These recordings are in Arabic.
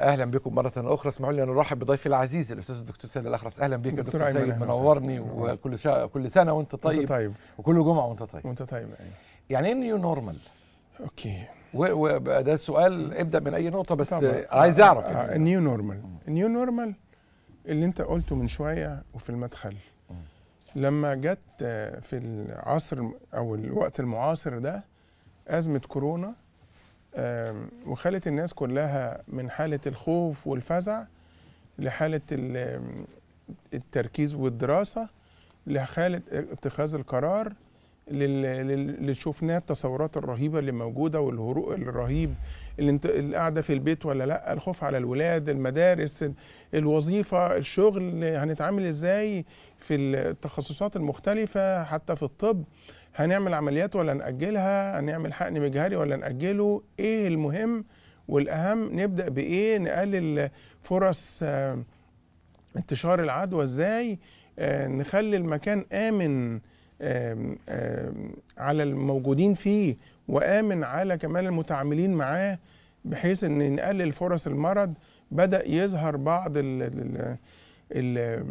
اهلا بكم مره اخرى اسمحوا لي ان ارحب بضيفي العزيز الاستاذ الدكتور سيد الاخرس اهلا بك يا دكتور, دكتور سيد منورني وكل شا... كل سنه وانت طيب وانت طيب وكل جمعه وانت طيب وانت طيب أيوة. يعني ايه نيو نورمال؟ اوكي ده السؤال ابدا من اي نقطه بس طبعا. عايز آه، اعرف آه، يعني. النيو نورمال النيو نورمال اللي انت قلته من شويه وفي المدخل لما جت في العصر او الوقت المعاصر ده ازمه كورونا وخلت الناس كلها من حالة الخوف والفزع لحالة التركيز والدراسة لحالة اتخاذ القرار اللي شفناه التصورات الرهيبه اللي موجوده والهروب الرهيب اللي انت في البيت ولا لا الخوف على الولاد المدارس الوظيفه الشغل هنتعامل ازاي في التخصصات المختلفه حتى في الطب هنعمل عمليات ولا نأجلها هنعمل حقن مجهري ولا نأجله ايه المهم والاهم نبدا بايه نقلل فرص آه، انتشار العدوى ازاي آه، نخلي المكان امن على الموجودين فيه وامن على كمان المتعاملين معاه بحيث ان نقلل فرص المرض بدا يظهر بعض ال ال ال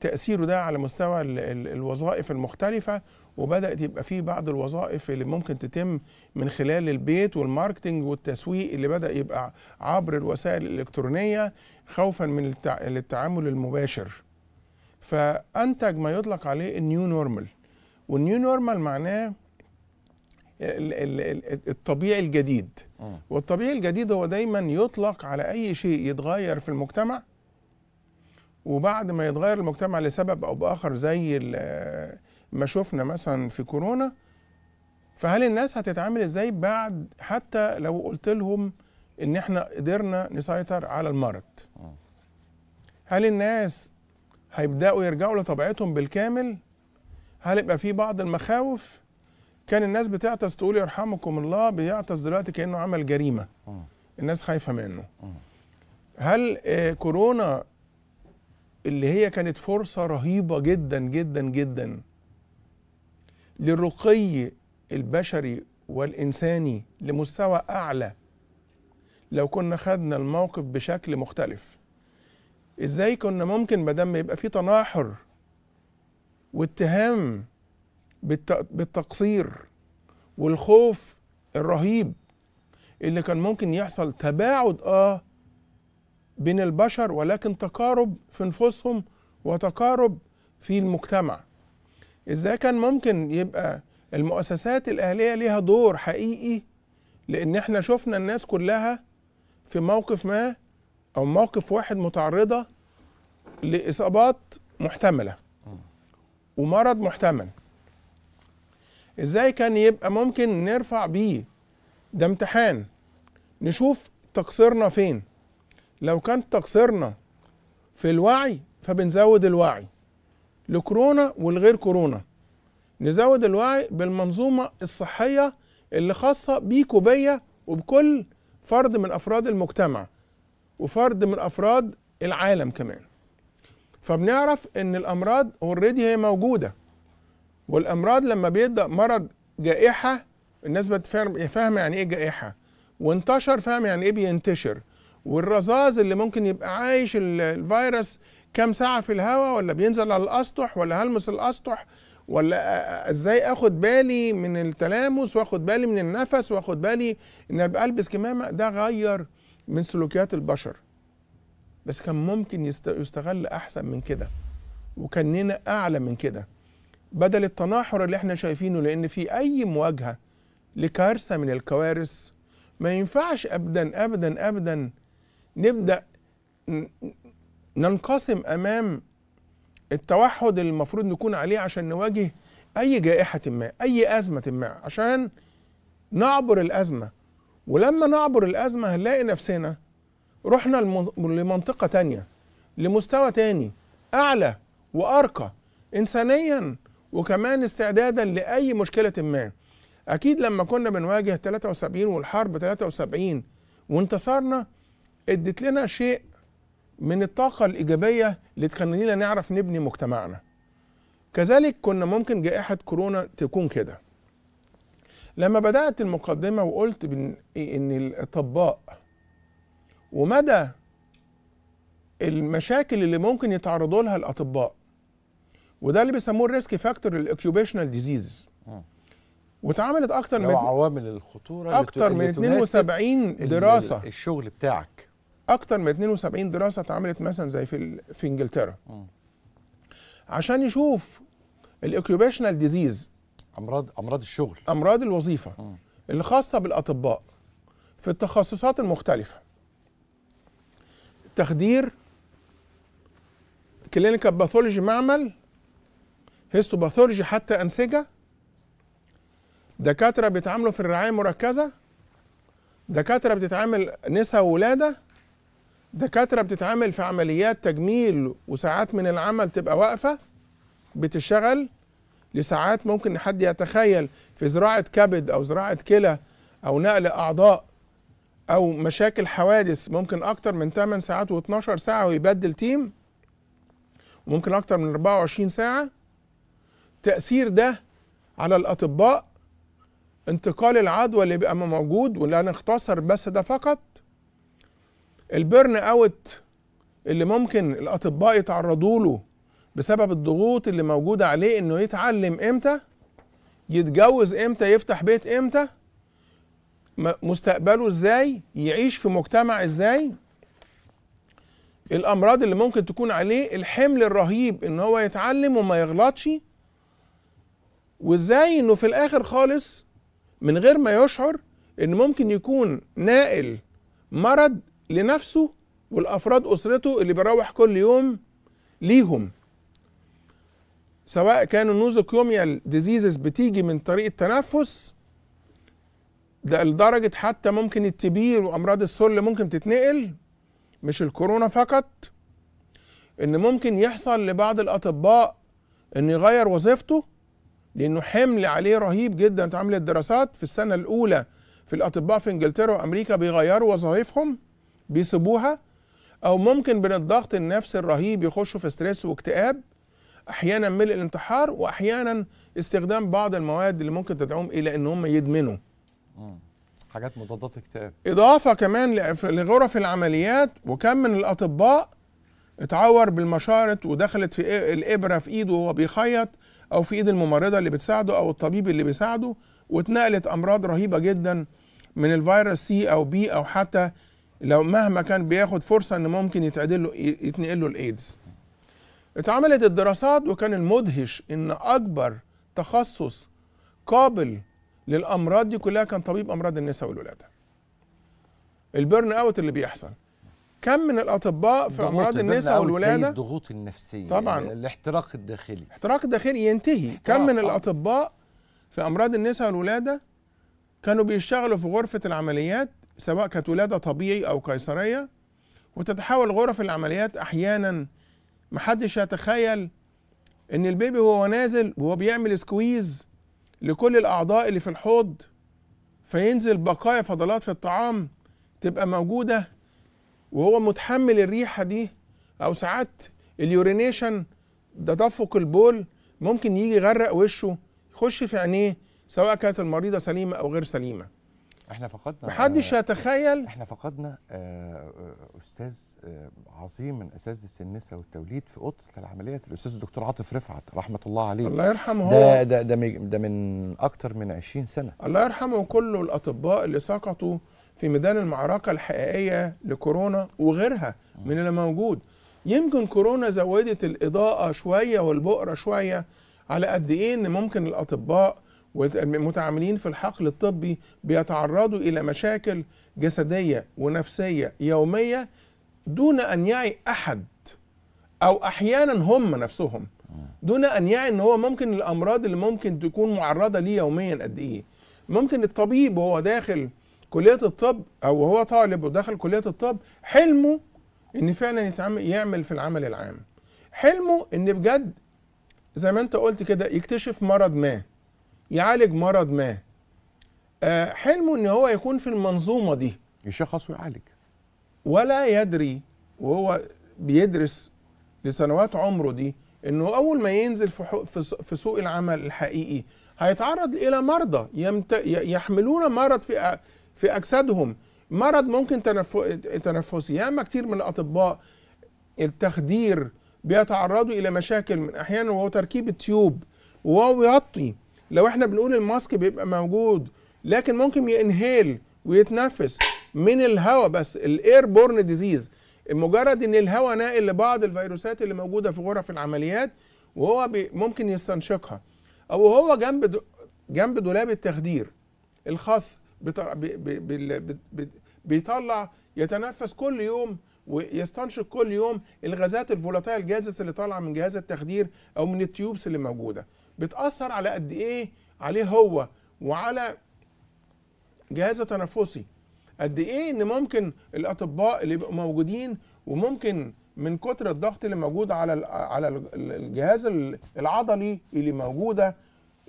تاثيره ده على مستوى الوظائف المختلفه وبدات يبقى في بعض الوظائف اللي ممكن تتم من خلال البيت والماركتنج والتسويق اللي بدا يبقى عبر الوسائل الالكترونيه خوفا من التعامل المباشر فانتج ما يطلق عليه النيو نورمال والنيو نورمال معناه الطبيعي الجديد آه. والطبيعي الجديد هو دايما يطلق على اي شيء يتغير في المجتمع وبعد ما يتغير المجتمع لسبب او باخر زي ما شفنا مثلا في كورونا فهل الناس هتتعامل ازاي بعد حتى لو قلت لهم ان احنا قدرنا نسيطر على المرض آه. هل الناس هيبداوا يرجعوا لطبيعتهم بالكامل هل يبقى في بعض المخاوف كان الناس بتعطس تقول يرحمكم الله بيعطس دلوقتي كانه عمل جريمه آه. الناس خايفه منه آه. هل كورونا اللي هي كانت فرصه رهيبه جدا جدا جدا للرقي البشري والإنساني لمستوى أعلى لو كنا خدنا الموقف بشكل مختلف إزاي كنا ممكن ما يبقى في تناحر واتهام بالتقصير والخوف الرهيب اللي كان ممكن يحصل تباعد اه بين البشر ولكن تقارب في نفوسهم وتقارب في المجتمع ازاي كان ممكن يبقى المؤسسات الاهليه ليها دور حقيقي لان احنا شفنا الناس كلها في موقف ما او موقف واحد متعرضه لاصابات محتمله ومرض محتمل ازاي كان يبقى ممكن نرفع بيه ده امتحان نشوف تقصيرنا فين لو كان تقصيرنا في الوعي فبنزود الوعي لكورونا والغير كورونا نزود الوعي بالمنظومة الصحية اللي خاصة بيك وبيا وبكل فرد من أفراد المجتمع وفرد من أفراد العالم كمان فبنعرف ان الامراض اوريدي هي موجوده والامراض لما بيبدا مرض جائحه الناس فاهمه يعني ايه جائحه وانتشر فاهم يعني ايه بينتشر والرذاذ اللي ممكن يبقى عايش الفيروس كام ساعه في الهواء ولا بينزل على الاسطح ولا هلمس الاسطح ولا ازاي اخد بالي من التلامس واخد بالي من النفس واخد بالي ان ابقى البس كمامه ده غير من سلوكيات البشر بس كان ممكن يستغل احسن من كده وكاننا اعلى من كده بدل التناحر اللي احنا شايفينه لان في اي مواجهه لكارثه من الكوارث ما ينفعش ابدا ابدا ابدا نبدا ننقسم امام التوحد اللي المفروض نكون عليه عشان نواجه اي جائحه ما اي ازمه ما عشان نعبر الازمه ولما نعبر الازمه هنلاقي نفسنا رحنا لمنطقه تانية لمستوى تاني اعلى وارقى انسانيا وكمان استعدادا لاي مشكله ما اكيد لما كنا بنواجه 73 والحرب 73 وانتصرنا ادت لنا شيء من الطاقة الإيجابية اللي تخلينا نعرف نبني مجتمعنا كذلك كنا ممكن جائحة كورونا تكون كده لما بدأت المقدمة وقلت إن الأطباء ومدى المشاكل اللي ممكن يتعرضوا لها الأطباء وده اللي بيسموه الريسك فاكتور الاكيوبيشنال ديزيز واتعملت اكتر من عوامل الخطوره اكتر من 72 دراسه الشغل بتاعك اكتر من 72 دراسه اتعملت مثلا زي في في انجلترا عشان يشوف الاوكيوبيشنال ديزيز امراض امراض الشغل امراض الوظيفه م. اللي خاصه بالاطباء في التخصصات المختلفه تخدير كلينيكال باثولوجي معمل هيستوباثولوجي حتى انسجه دكاتره بيتعاملوا في الرعايه المركزه دكاتره بتتعامل نساء وولاده دكاتره بتتعامل في عمليات تجميل وساعات من العمل تبقى واقفه بتشتغل لساعات ممكن حد يتخيل في زراعه كبد او زراعه كلى او نقل اعضاء او مشاكل حوادث ممكن اكتر من 8 ساعات و12 ساعه ويبدل تيم وممكن اكتر من 24 ساعه تاثير ده على الاطباء انتقال العدوى اللي بيبقى موجود ولا نختصر بس ده فقط البيرن اوت اللي ممكن الاطباء يتعرضوا له بسبب الضغوط اللي موجوده عليه انه يتعلم امتى يتجوز امتى يفتح بيت امتى مستقبله ازاي يعيش في مجتمع ازاي الامراض اللي ممكن تكون عليه الحمل الرهيب ان هو يتعلم وما يغلطش وازاي انه في الاخر خالص من غير ما يشعر ان ممكن يكون نائل مرض لنفسه والافراد اسرته اللي بيروح كل يوم ليهم سواء كانوا النوزوكيوميال ديزيزز بتيجي من طريق التنفس ده لدرجة حتى ممكن التبير وأمراض السل ممكن تتنقل مش الكورونا فقط إن ممكن يحصل لبعض الأطباء إنه يغير وظيفته لأنه حمل عليه رهيب جدا اتعملت دراسات في السنة الأولى في الأطباء في إنجلترا وأمريكا بيغيروا وظائفهم بيسيبوها او ممكن من الضغط النفسي الرهيب يخشوا في ستريس واكتئاب احيانا ملء الانتحار واحيانا استخدام بعض المواد اللي ممكن تدعوهم الى ان هم يدمنوا حاجات مضادات اكتئاب اضافه كمان لغرف العمليات وكم من الاطباء اتعور بالمشارط ودخلت في الابره في ايده وهو بيخيط او في ايد الممرضه اللي بتساعده او الطبيب اللي بيساعده واتنقلت امراض رهيبه جدا من الفيروس سي او بي او حتى لو مهما كان بياخد فرصه ان ممكن يتعدل له يتنقل له الايدز اتعملت الدراسات وكان المدهش ان اكبر تخصص قابل للامراض دي كلها كان طبيب امراض النساء والولاده البيرن اوت اللي بيحصل كم من الاطباء في امراض النساء والولاده الضغوط النفسيه طبعا الاحتراق الداخلي الاحتراق الداخلي ينتهي احتراق. كم من الاطباء في امراض النساء والولاده كانوا بيشتغلوا في غرفه العمليات سواء كانت ولاده طبيعي او قيصريه وتتحول غرف العمليات احيانا محدش يتخيل ان البيبي وهو نازل وهو بيعمل سكويز لكل الاعضاء اللي في الحوض فينزل بقايا فضلات في الطعام تبقى موجوده وهو متحمل الريحه دي او ساعات اليورينيشن ده تدفق البول ممكن يجي يغرق وشه يخش في عينيه سواء كانت المريضه سليمه او غير سليمه احنا فقدنا محدش آه، يتخيل احنا فقدنا آه، آه، استاذ عظيم من اساتذه النساء والتوليد في اوضه العمليات الاستاذ الدكتور عاطف رفعت رحمه الله عليه الله يرحمه هو ده ده ده, ده من اكتر من 20 سنه الله يرحمه كل الاطباء اللي سقطوا في ميدان المعركه الحقيقيه لكورونا وغيرها من اللي موجود يمكن كورونا زودت الاضاءه شويه والبؤره شويه على قد ايه ان ممكن الاطباء والمتعاملين في الحقل الطبي بيتعرضوا الى مشاكل جسديه ونفسيه يوميه دون ان يعي احد او احيانا هم نفسهم دون ان يعي ان هو ممكن الامراض اللي ممكن تكون معرضه ليه يوميا قد ايه ممكن الطبيب وهو داخل كليه الطب او هو طالب وداخل كليه الطب حلمه ان فعلا يعمل في العمل العام حلمه ان بجد زي ما انت قلت كده يكتشف مرض ما يعالج مرض ما آه، حلمه ان هو يكون في المنظومه دي يشخص ويعالج ولا يدري وهو بيدرس لسنوات عمره دي انه اول ما ينزل في سوق العمل الحقيقي هيتعرض الى مرضى يمت... يحملون مرض في في اجسادهم مرض ممكن تنف... تنفسي يا اما كتير من الاطباء التخدير بيتعرضوا الى مشاكل من احيانا وهو تركيب التيوب وهو يطي لو احنا بنقول الماسك بيبقى موجود لكن ممكن ينهيل ويتنفس من الهواء بس الاير بورن ديزيز مجرد ان الهواء ناقل لبعض الفيروسات اللي موجوده في غرف العمليات وهو ممكن يستنشقها او هو جنب جنب دولاب التخدير الخاص بيطلع يتنفس كل يوم ويستنشق كل يوم الغازات الفولاتيل جازس اللي طالعه من جهاز التخدير او من التيوبس اللي موجوده بتاثر على قد ايه عليه هو وعلى جهازه تنفسي قد ايه ان ممكن الاطباء اللي يبقوا موجودين وممكن من كتر الضغط اللي موجود على على الجهاز العضلي اللي موجوده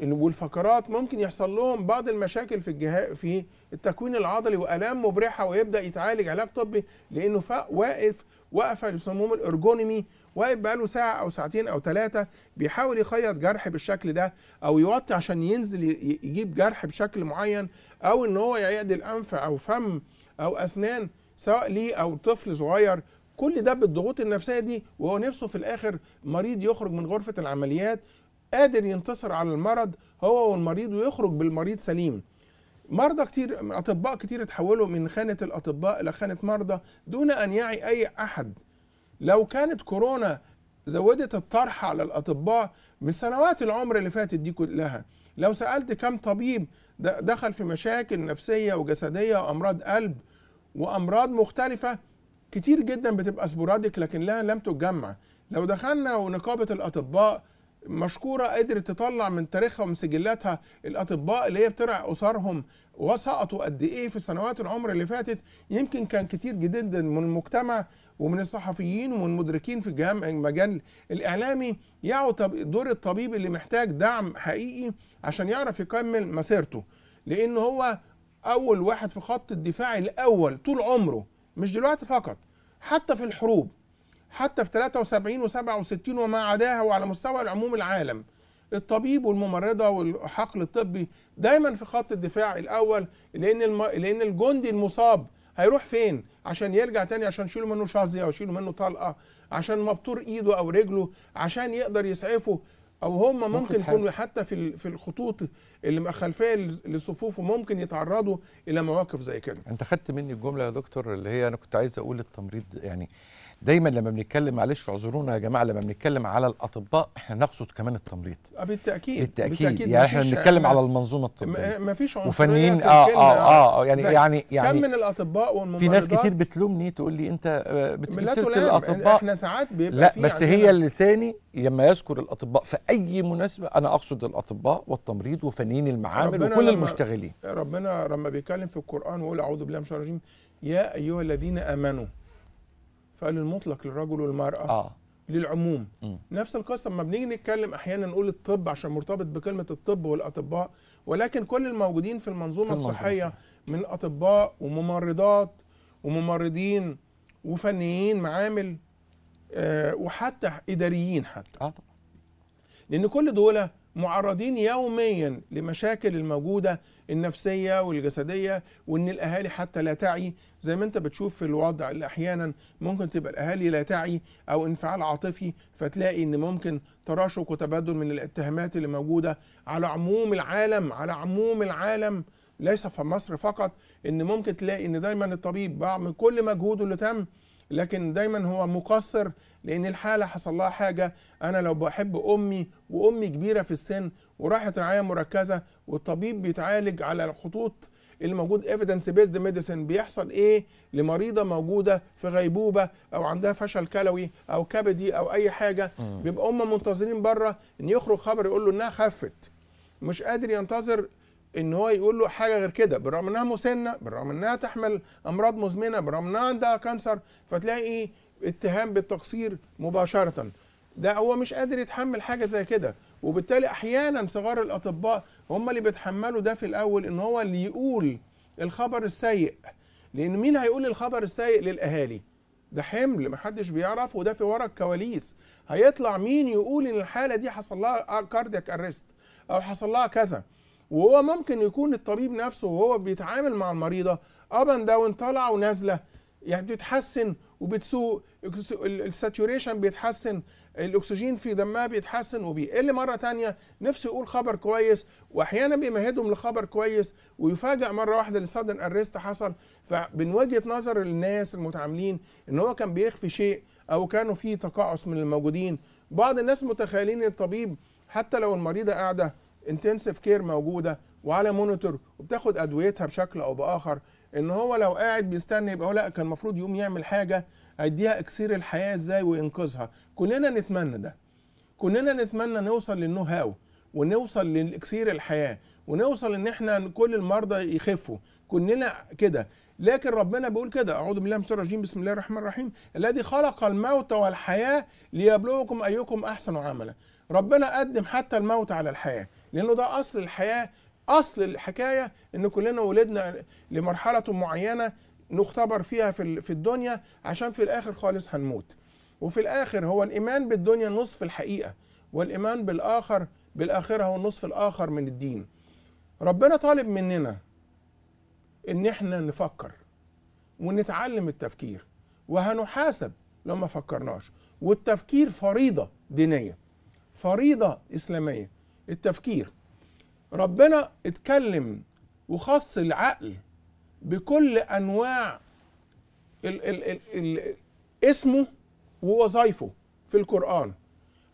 والفقرات ممكن يحصل لهم بعض المشاكل في الجهاز في التكوين العضلي والام مبرحه ويبدا يتعالج علاج طبي لانه واقف واقفه اللي بيسموهم الارجونومي واقف بقاله ساعه او ساعتين او ثلاثه بيحاول يخيط جرح بالشكل ده او يوطي عشان ينزل يجيب جرح بشكل معين او ان هو يعيد الانف او فم او اسنان سواء ليه او طفل صغير كل ده بالضغوط النفسيه دي وهو نفسه في الاخر مريض يخرج من غرفه العمليات قادر ينتصر على المرض هو والمريض ويخرج بالمريض سليم مرضى كتير اطباء كتير اتحولوا من خانه الاطباء الى خانه مرضى دون ان يعي اي احد لو كانت كورونا زودت الطرح على الاطباء من سنوات العمر اللي فاتت دي كلها لو سالت كم طبيب دخل في مشاكل نفسيه وجسديه وامراض قلب وامراض مختلفه كتير جدا بتبقى سبوراديك لكن لا لم تتجمع لو دخلنا ونقابه الاطباء مشكوره قدرت تطلع من تاريخها ومن سجلاتها الاطباء اللي هي بترعى اسرهم وسقطوا قد ايه في سنوات العمر اللي فاتت يمكن كان كتير جدا من المجتمع ومن الصحفيين ومن المدركين في المجال الاعلامي يعوا دور الطبيب اللي محتاج دعم حقيقي عشان يعرف يكمل مسيرته لان هو اول واحد في خط الدفاع الاول طول عمره مش دلوقتي فقط حتى في الحروب حتى في 73 و67 وما عداها وعلى مستوى العموم العالم الطبيب والممرضه والحقل الطبي دايما في خط الدفاع الاول لان الم... لان الجندي المصاب هيروح فين عشان يرجع تاني عشان يشيلوا منه شظيه يشيلوا منه طلقه عشان مبتور ايده او رجله عشان يقدر يسعفه او هم ممكن يكونوا حتى في في الخطوط اللي خلفيه للصفوف وممكن يتعرضوا الى مواقف زي كده انت خدت مني الجمله يا دكتور اللي هي انا كنت عايز اقول التمريض يعني دايما لما بنتكلم معلش اعذرونا يا جماعه لما بنتكلم على الاطباء احنا نقصد كمان التمريض آه، بالتاكيد بالتاكيد, بالتأكيد يعني احنا بنتكلم على المنظومه الطبيه مفيش عنصريه وفنيين آه, آه, اه اه يعني يعني يعني كم يعني من الاطباء والممرضات في ناس كتير بتلومني تقول لي انت آه، بتمثل الاطباء احنا ساعات بيبقى لا بس هي لساني لما يذكر الاطباء في اي مناسبه انا اقصد الاطباء والتمريض وفنيين المعامل وكل المشتغلين ربنا لما بيتكلم في القران ويقول اعوذ بالله من الشيطان الرجيم يا ايها الذين امنوا فقال المطلق للرجل والمراه اه للعموم م. نفس القصه لما بنيجي نتكلم احيانا نقول الطب عشان مرتبط بكلمه الطب والاطباء ولكن كل الموجودين في المنظومه في الصحيه من اطباء وممرضات وممرضين وفنيين معامل آه وحتى اداريين حتى آه. لان كل دول معرضين يوميا لمشاكل الموجودة النفسية والجسدية وإن الأهالي حتى لا تعي زي ما أنت بتشوف في الوضع اللي أحيانا ممكن تبقى الأهالي لا تعي أو انفعال عاطفي فتلاقي إن ممكن تراشق وتبادل من الاتهامات اللي موجودة على عموم العالم على عموم العالم ليس في مصر فقط إن ممكن تلاقي إن دايما الطبيب بعمل كل مجهوده اللي تم لكن دايما هو مقصر لان الحاله حصل لها حاجه انا لو بحب امي وامي كبيره في السن وراحت رعايه مركزه والطبيب بيتعالج على الخطوط اللي موجود ايفيدنس بيزد ميديسن بيحصل ايه لمريضه موجوده في غيبوبه او عندها فشل كلوي او كبدي او اي حاجه بيبقى هم منتظرين بره ان يخرج خبر يقول له انها خفت مش قادر ينتظر ان هو يقول له حاجه غير كده بالرغم انها مسنه بالرغم انها تحمل امراض مزمنه بالرغم انها عندها كانسر فتلاقي إيه؟ اتهام بالتقصير مباشره ده هو مش قادر يتحمل حاجه زي كده وبالتالي احيانا صغار الاطباء هم اللي بيتحملوا ده في الاول ان هو اللي يقول الخبر السيء لان مين هيقول الخبر السيء للاهالي ده حمل محدش بيعرف وده في ورا الكواليس هيطلع مين يقول ان الحاله دي حصل لها كاردياك اريست او حصل لها كذا وهو ممكن يكون الطبيب نفسه وهو بيتعامل مع المريضه اب اند داون طالعه ونازله يعني بتتحسن وبتسوق الساتوريشن بيتحسن الاكسجين في دمها بيتحسن وبيقل مره تانية نفسه يقول خبر كويس واحيانا بيمهدهم لخبر كويس ويفاجئ مره واحده لصدن اريست حصل فمن وجهه نظر الناس المتعاملين ان هو كان بيخفي شيء او كانوا في تقاعس من الموجودين بعض الناس متخيلين الطبيب حتى لو المريضه قاعده انتنسيف كير موجوده وعلى مونيتور وبتاخد ادويتها بشكل او باخر ان هو لو قاعد بيستنى يبقى هو لا كان المفروض يقوم يعمل حاجه هيديها اكسير الحياه ازاي وينقذها كلنا نتمنى ده كلنا نتمنى نوصل للنو هاو ونوصل لاكسير الحياه ونوصل ان احنا كل المرضى يخفوا كلنا كده لكن ربنا بيقول كده اعوذ بالله من الشيطان الرجيم بسم الله الرحمن الرحيم الذي خلق الموت والحياه ليبلوكم ايكم احسن عملا ربنا قدم حتى الموت على الحياه لانه ده اصل الحياه اصل الحكايه ان كلنا ولدنا لمرحله معينه نختبر فيها في في الدنيا عشان في الاخر خالص هنموت وفي الاخر هو الايمان بالدنيا نصف الحقيقه والايمان بالاخر بالاخره هو النصف الاخر من الدين ربنا طالب مننا ان احنا نفكر ونتعلم التفكير وهنحاسب لو ما فكرناش والتفكير فريضه دينيه فريضه اسلاميه التفكير ربنا اتكلم وخص العقل بكل انواع الـ الـ الـ الـ اسمه ووظائفه في القران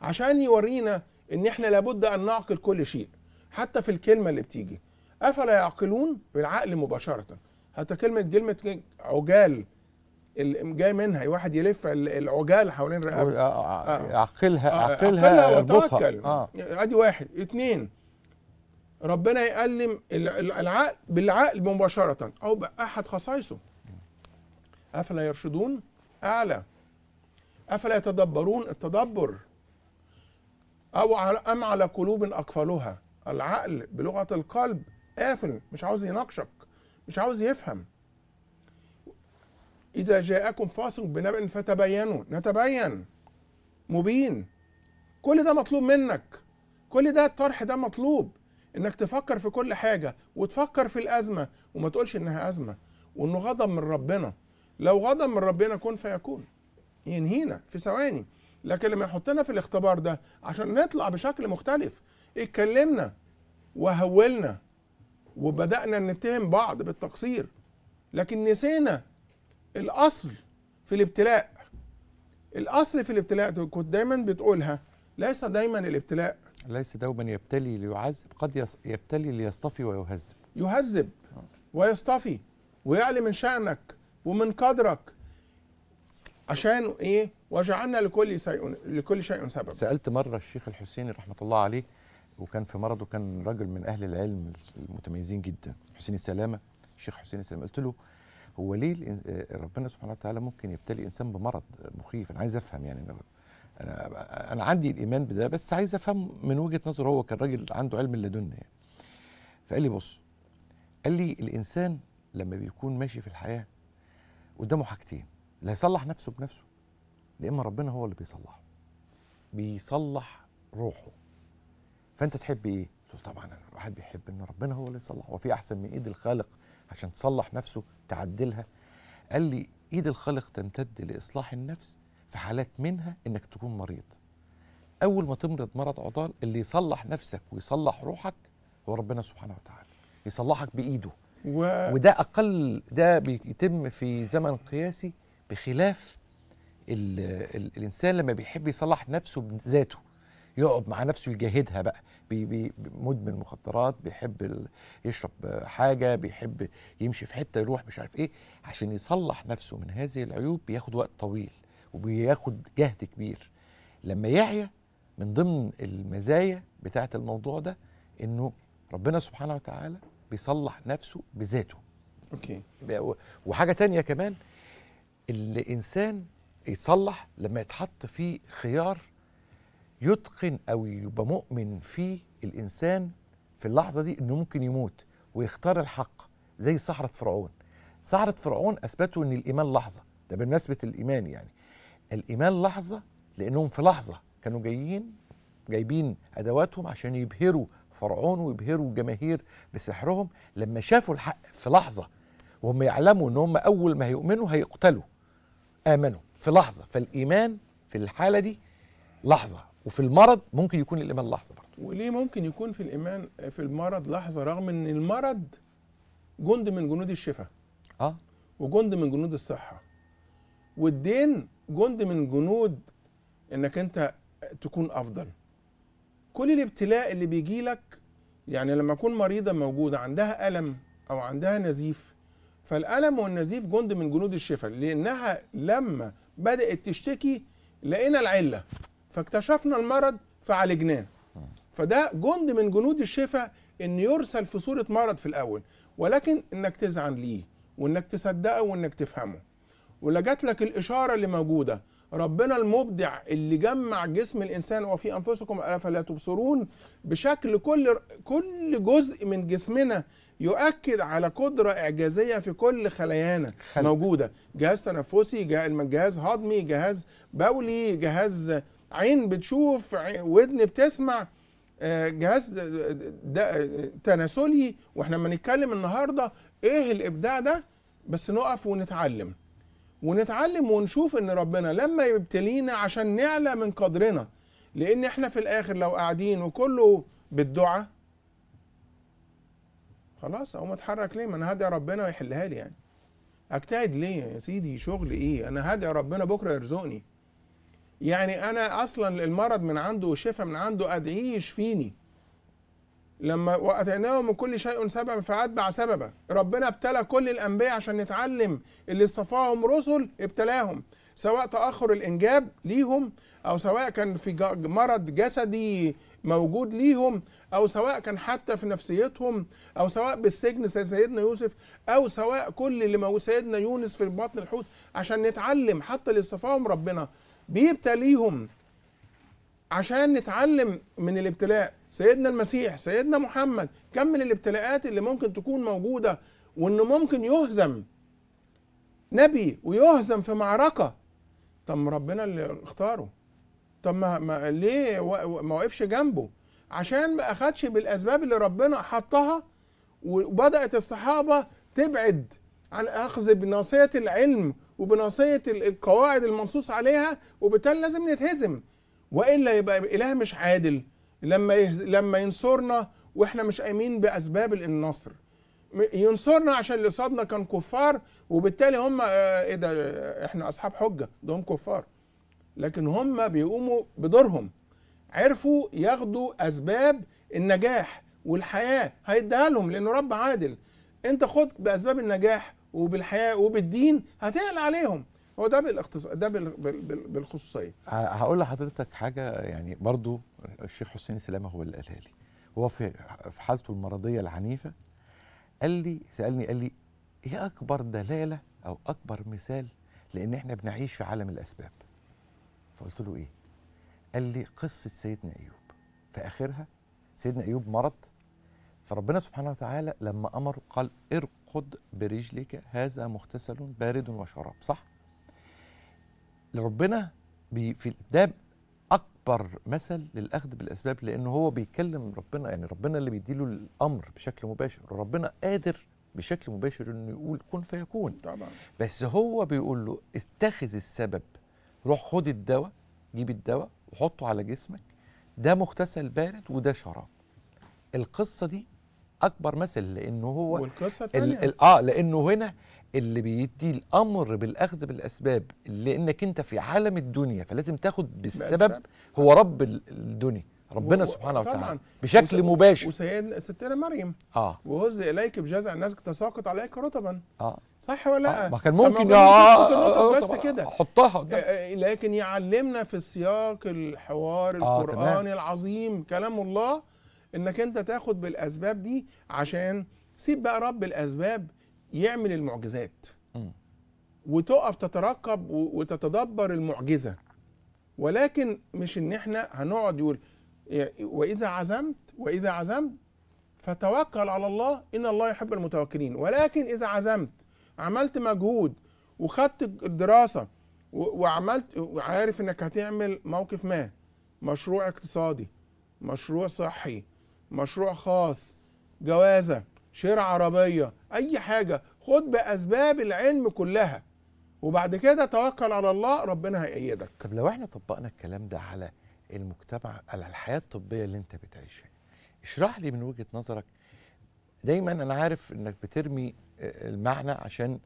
عشان يورينا ان احنا لابد ان نعقل كل شيء حتى في الكلمه اللي بتيجي افلا يعقلون بالعقل مباشره حتى كلمه كلمه عجال جاي منها واحد يلف العجال حوالين رقبته عقلها آه، آه، آه. يعقلها اه ادي واحد اتنين ربنا يقلم العقل بالعقل مباشره او باحد خصائصه افلا يرشدون اعلى افلا يتدبرون التدبر او ام على قلوب اقفالها العقل بلغه القلب قافل مش عاوز يناقشك مش عاوز يفهم إذا جاءكم فاسق بنبأ فتبينوا نتبين مبين كل ده مطلوب منك كل ده الطرح ده مطلوب انك تفكر في كل حاجه وتفكر في الازمه وما تقولش انها ازمه وانه غضب من ربنا لو غضب من ربنا كن فيكون ينهينا في ثواني لكن لما يحطنا في الاختبار ده عشان نطلع بشكل مختلف اتكلمنا وهولنا وبدانا نتهم بعض بالتقصير لكن نسينا الاصل في الابتلاء الاصل في الابتلاء كنت دايما بتقولها ليس دايما الابتلاء ليس دوما يبتلي ليعذب قد يبتلي ليصطفي ويهذب يهذب ويصطفي ويعلي من شأنك ومن قدرك عشان ايه وجعلنا لكل شيء لكل شيء سبب سالت مره الشيخ الحسيني رحمه الله عليه وكان في مرضه كان رجل من اهل العلم المتميزين جدا حسين السلامه الشيخ حسين السلامه قلت له هو ليه آه، ربنا سبحانه وتعالى ممكن يبتلي انسان بمرض مخيف انا عايز افهم يعني انا انا عندي الايمان بده بس عايز افهم من وجهه نظره هو كان راجل عنده علم اللدن يعني فقال لي بص قال لي الانسان لما بيكون ماشي في الحياه قدامه حاجتين لا يصلح نفسه بنفسه يا اما ربنا هو اللي بيصلحه بيصلح روحه فانت تحب ايه؟ طبعا الواحد بيحب ان ربنا هو اللي يصلحه وفي احسن من ايد الخالق عشان تصلح نفسه تعدلها قال لي ايد الخالق تمتد لاصلاح النفس في حالات منها انك تكون مريض اول ما تمرض مرض عضال اللي يصلح نفسك ويصلح روحك هو ربنا سبحانه وتعالى يصلحك بايده و... وده اقل ده بيتم في زمن قياسي بخلاف الـ الـ الانسان لما بيحب يصلح نفسه بذاته يقعد مع نفسه يجاهدها بقى بي بي مدمن مخدرات بيحب يشرب حاجه بيحب يمشي في حته يروح مش عارف ايه عشان يصلح نفسه من هذه العيوب بياخد وقت طويل وبياخد جهد كبير لما يعيا من ضمن المزايا بتاعه الموضوع ده انه ربنا سبحانه وتعالى بيصلح نفسه بذاته اوكي وحاجه تانية كمان الانسان يتصلح لما يتحط في خيار يتقن او يبقى مؤمن فيه الانسان في اللحظه دي انه ممكن يموت ويختار الحق زي سحره فرعون سحره فرعون اثبتوا ان الايمان لحظه ده بمناسبه الايمان يعني الايمان لحظه لانهم في لحظه كانوا جايين جايبين ادواتهم عشان يبهروا فرعون ويبهروا الجماهير بسحرهم لما شافوا الحق في لحظه وهم يعلموا ان هم اول ما هيؤمنوا هيقتلوا امنوا في لحظه فالايمان في الحاله دي لحظه وفي المرض ممكن يكون الايمان لحظه برضه وليه ممكن يكون في الايمان في المرض لحظه رغم ان المرض جند من جنود الشفاء اه وجند من جنود الصحه والدين جند من جنود انك انت تكون افضل كل الابتلاء اللي بيجي لك يعني لما اكون مريضه موجوده عندها الم او عندها نزيف فالالم والنزيف جند من جنود الشفاء لانها لما بدات تشتكي لقينا العله فاكتشفنا المرض فعالجناه فده جند من جنود الشفاء ان يرسل في صوره مرض في الاول ولكن انك تزعن ليه وانك تصدقه وانك تفهمه ولا جات لك الاشاره اللي موجوده ربنا المبدع اللي جمع جسم الانسان وفي انفسكم افلا تبصرون بشكل كل كل جزء من جسمنا يؤكد على قدرة إعجازية في كل خليانا موجودة جهاز تنفسي جهاز هضمي جهاز بولي جهاز عين بتشوف ودن بتسمع آه، جهاز تناسلي واحنا لما نتكلم النهارده ايه الابداع ده بس نقف ونتعلم ونتعلم ونشوف ان ربنا لما يبتلينا عشان نعلى من قدرنا لان احنا في الاخر لو قاعدين وكله بالدعاء خلاص اقوم اتحرك ليه ما انا هدعي ربنا ويحلها لي يعني اجتهد ليه يا سيدي شغل ايه انا هدعي ربنا بكره يرزقني يعني انا اصلا المرض من عنده وشفاء من عنده ادعيه يشفيني لما واتيناه من كل شيء سببا فاتبع سببا ربنا ابتلى كل الانبياء عشان نتعلم اللي اصطفاهم رسل ابتلاهم سواء تاخر الانجاب ليهم او سواء كان في مرض جسدي موجود ليهم او سواء كان حتى في نفسيتهم او سواء بالسجن سيدنا يوسف او سواء كل اللي موجود سيدنا يونس في بطن الحوت عشان نتعلم حتى اللي اصطفاهم ربنا بيبتليهم عشان نتعلم من الابتلاء سيدنا المسيح سيدنا محمد كم من الابتلاءات اللي ممكن تكون موجوده وانه ممكن يهزم نبي ويهزم في معركه طب ربنا اللي اختاره طب ما, ما ليه ما وقفش جنبه عشان ما اخدش بالاسباب اللي ربنا حطها وبدات الصحابه تبعد عن اخذ بناصيه العلم وبناصيه القواعد المنصوص عليها وبالتالي لازم نتهزم والا يبقى اله مش عادل لما يهز... لما ينصرنا واحنا مش قايمين باسباب النصر ينصرنا عشان اللي قصادنا كان كفار وبالتالي هم آه، ايه ده احنا اصحاب حجه ده هم كفار لكن هم بيقوموا بدورهم عرفوا ياخدوا اسباب النجاح والحياه هيديها لهم لانه رب عادل انت خد باسباب النجاح وبالحياه وبالدين هتقل عليهم هو ده بالاختص... ده بالخصوصيه هقول لحضرتك حاجه يعني برضو الشيخ حسين سلامه هو اللي قالها لي هو في في حالته المرضيه العنيفه قال لي سالني قال لي ايه اكبر دلاله او اكبر مثال لان احنا بنعيش في عالم الاسباب فقلت له ايه قال لي قصه سيدنا ايوب في اخرها سيدنا ايوب مرض فربنا سبحانه وتعالى لما امر قال ارقد برجلك هذا مغتسل بارد وشراب صح ربنا في ده اكبر مثل للاخذ بالاسباب لان هو بيكلم ربنا يعني ربنا اللي بيديله الامر بشكل مباشر ربنا قادر بشكل مباشر انه يقول كن فيكون طبعا بس هو بيقول له اتخذ السبب روح خد الدواء جيب الدواء وحطه على جسمك ده مغتسل بارد وده شراب القصه دي اكبر مثل لانه هو والقصه اه لانه هنا اللي بيدي الامر بالاخذ بالاسباب لانك انت في عالم الدنيا فلازم تاخد بالسبب هو رب الدنيا ربنا و... سبحانه وتعالى طبعاً. بشكل وس... مباشر وسيدنا ستنا مريم اه وهز اليك بجزع الناس تساقط عليك رطبا اه صح ولا آه. لا؟ ما كان ممكن يا آه،, آه بس كده حطها قدام إيه، إيه، لكن يعلمنا في سياق الحوار آه، القراني العظيم كلام الله انك انت تاخد بالاسباب دي عشان سيب بقى رب الاسباب يعمل المعجزات وتقف تترقب وتتدبر المعجزه ولكن مش ان احنا هنقعد يقول إيه، واذا عزمت واذا عزمت فتوكل على الله ان الله يحب المتوكلين ولكن اذا عزمت عملت مجهود وخدت الدراسه وعملت وعارف انك هتعمل موقف ما مشروع اقتصادي مشروع صحي مشروع خاص جوازه شراء عربيه اي حاجه خد باسباب العلم كلها وبعد كده توكل على الله ربنا هيأيدك طب لو احنا طبقنا الكلام ده على المجتمع على الحياه الطبيه اللي انت بتعيشها اشرح لي من وجهه نظرك دايما انا عارف انك بترمي آه، المعنى عشان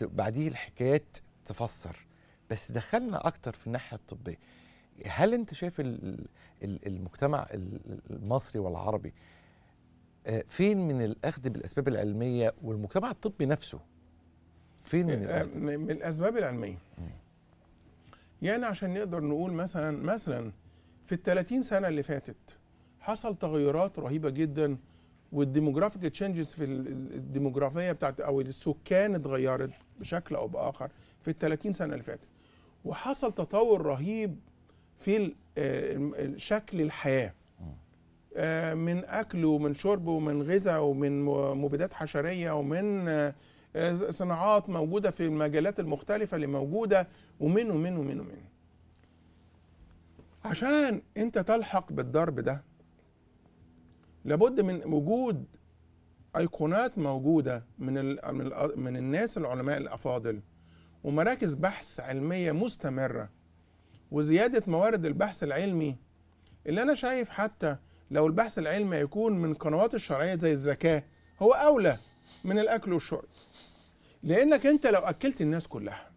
بعديه الحكايات تفسر بس دخلنا اكتر في الناحيه الطبيه هل انت شايف المجتمع المصري والعربي آه، فين من الاخذ بالاسباب العلميه والمجتمع الطبي نفسه فين من آه، آه، الأخذ؟ من الاسباب العلميه يعني عشان نقدر نقول مثلا مثلا في ال 30 سنه اللي فاتت حصل تغيرات رهيبه جدا والديموغرافيك تشينجز في الديموغرافيه بتاعت او السكان اتغيرت بشكل او باخر في ال 30 سنه اللي فاتت وحصل تطور رهيب في آه، شكل الحياه آه، من اكله ومن شرب ومن غذاء ومن مبيدات حشريه ومن آه، صناعات موجوده في المجالات المختلفه اللي موجوده ومن ومن ومن ومن عشان انت تلحق بالضرب ده لابد من وجود ايقونات موجوده من من, من الناس العلماء الافاضل ومراكز بحث علميه مستمره وزياده موارد البحث العلمي اللي انا شايف حتى لو البحث العلمي يكون من قنوات الشرعيه زي الزكاه هو اولى من الاكل والشرب لانك انت لو اكلت الناس كلها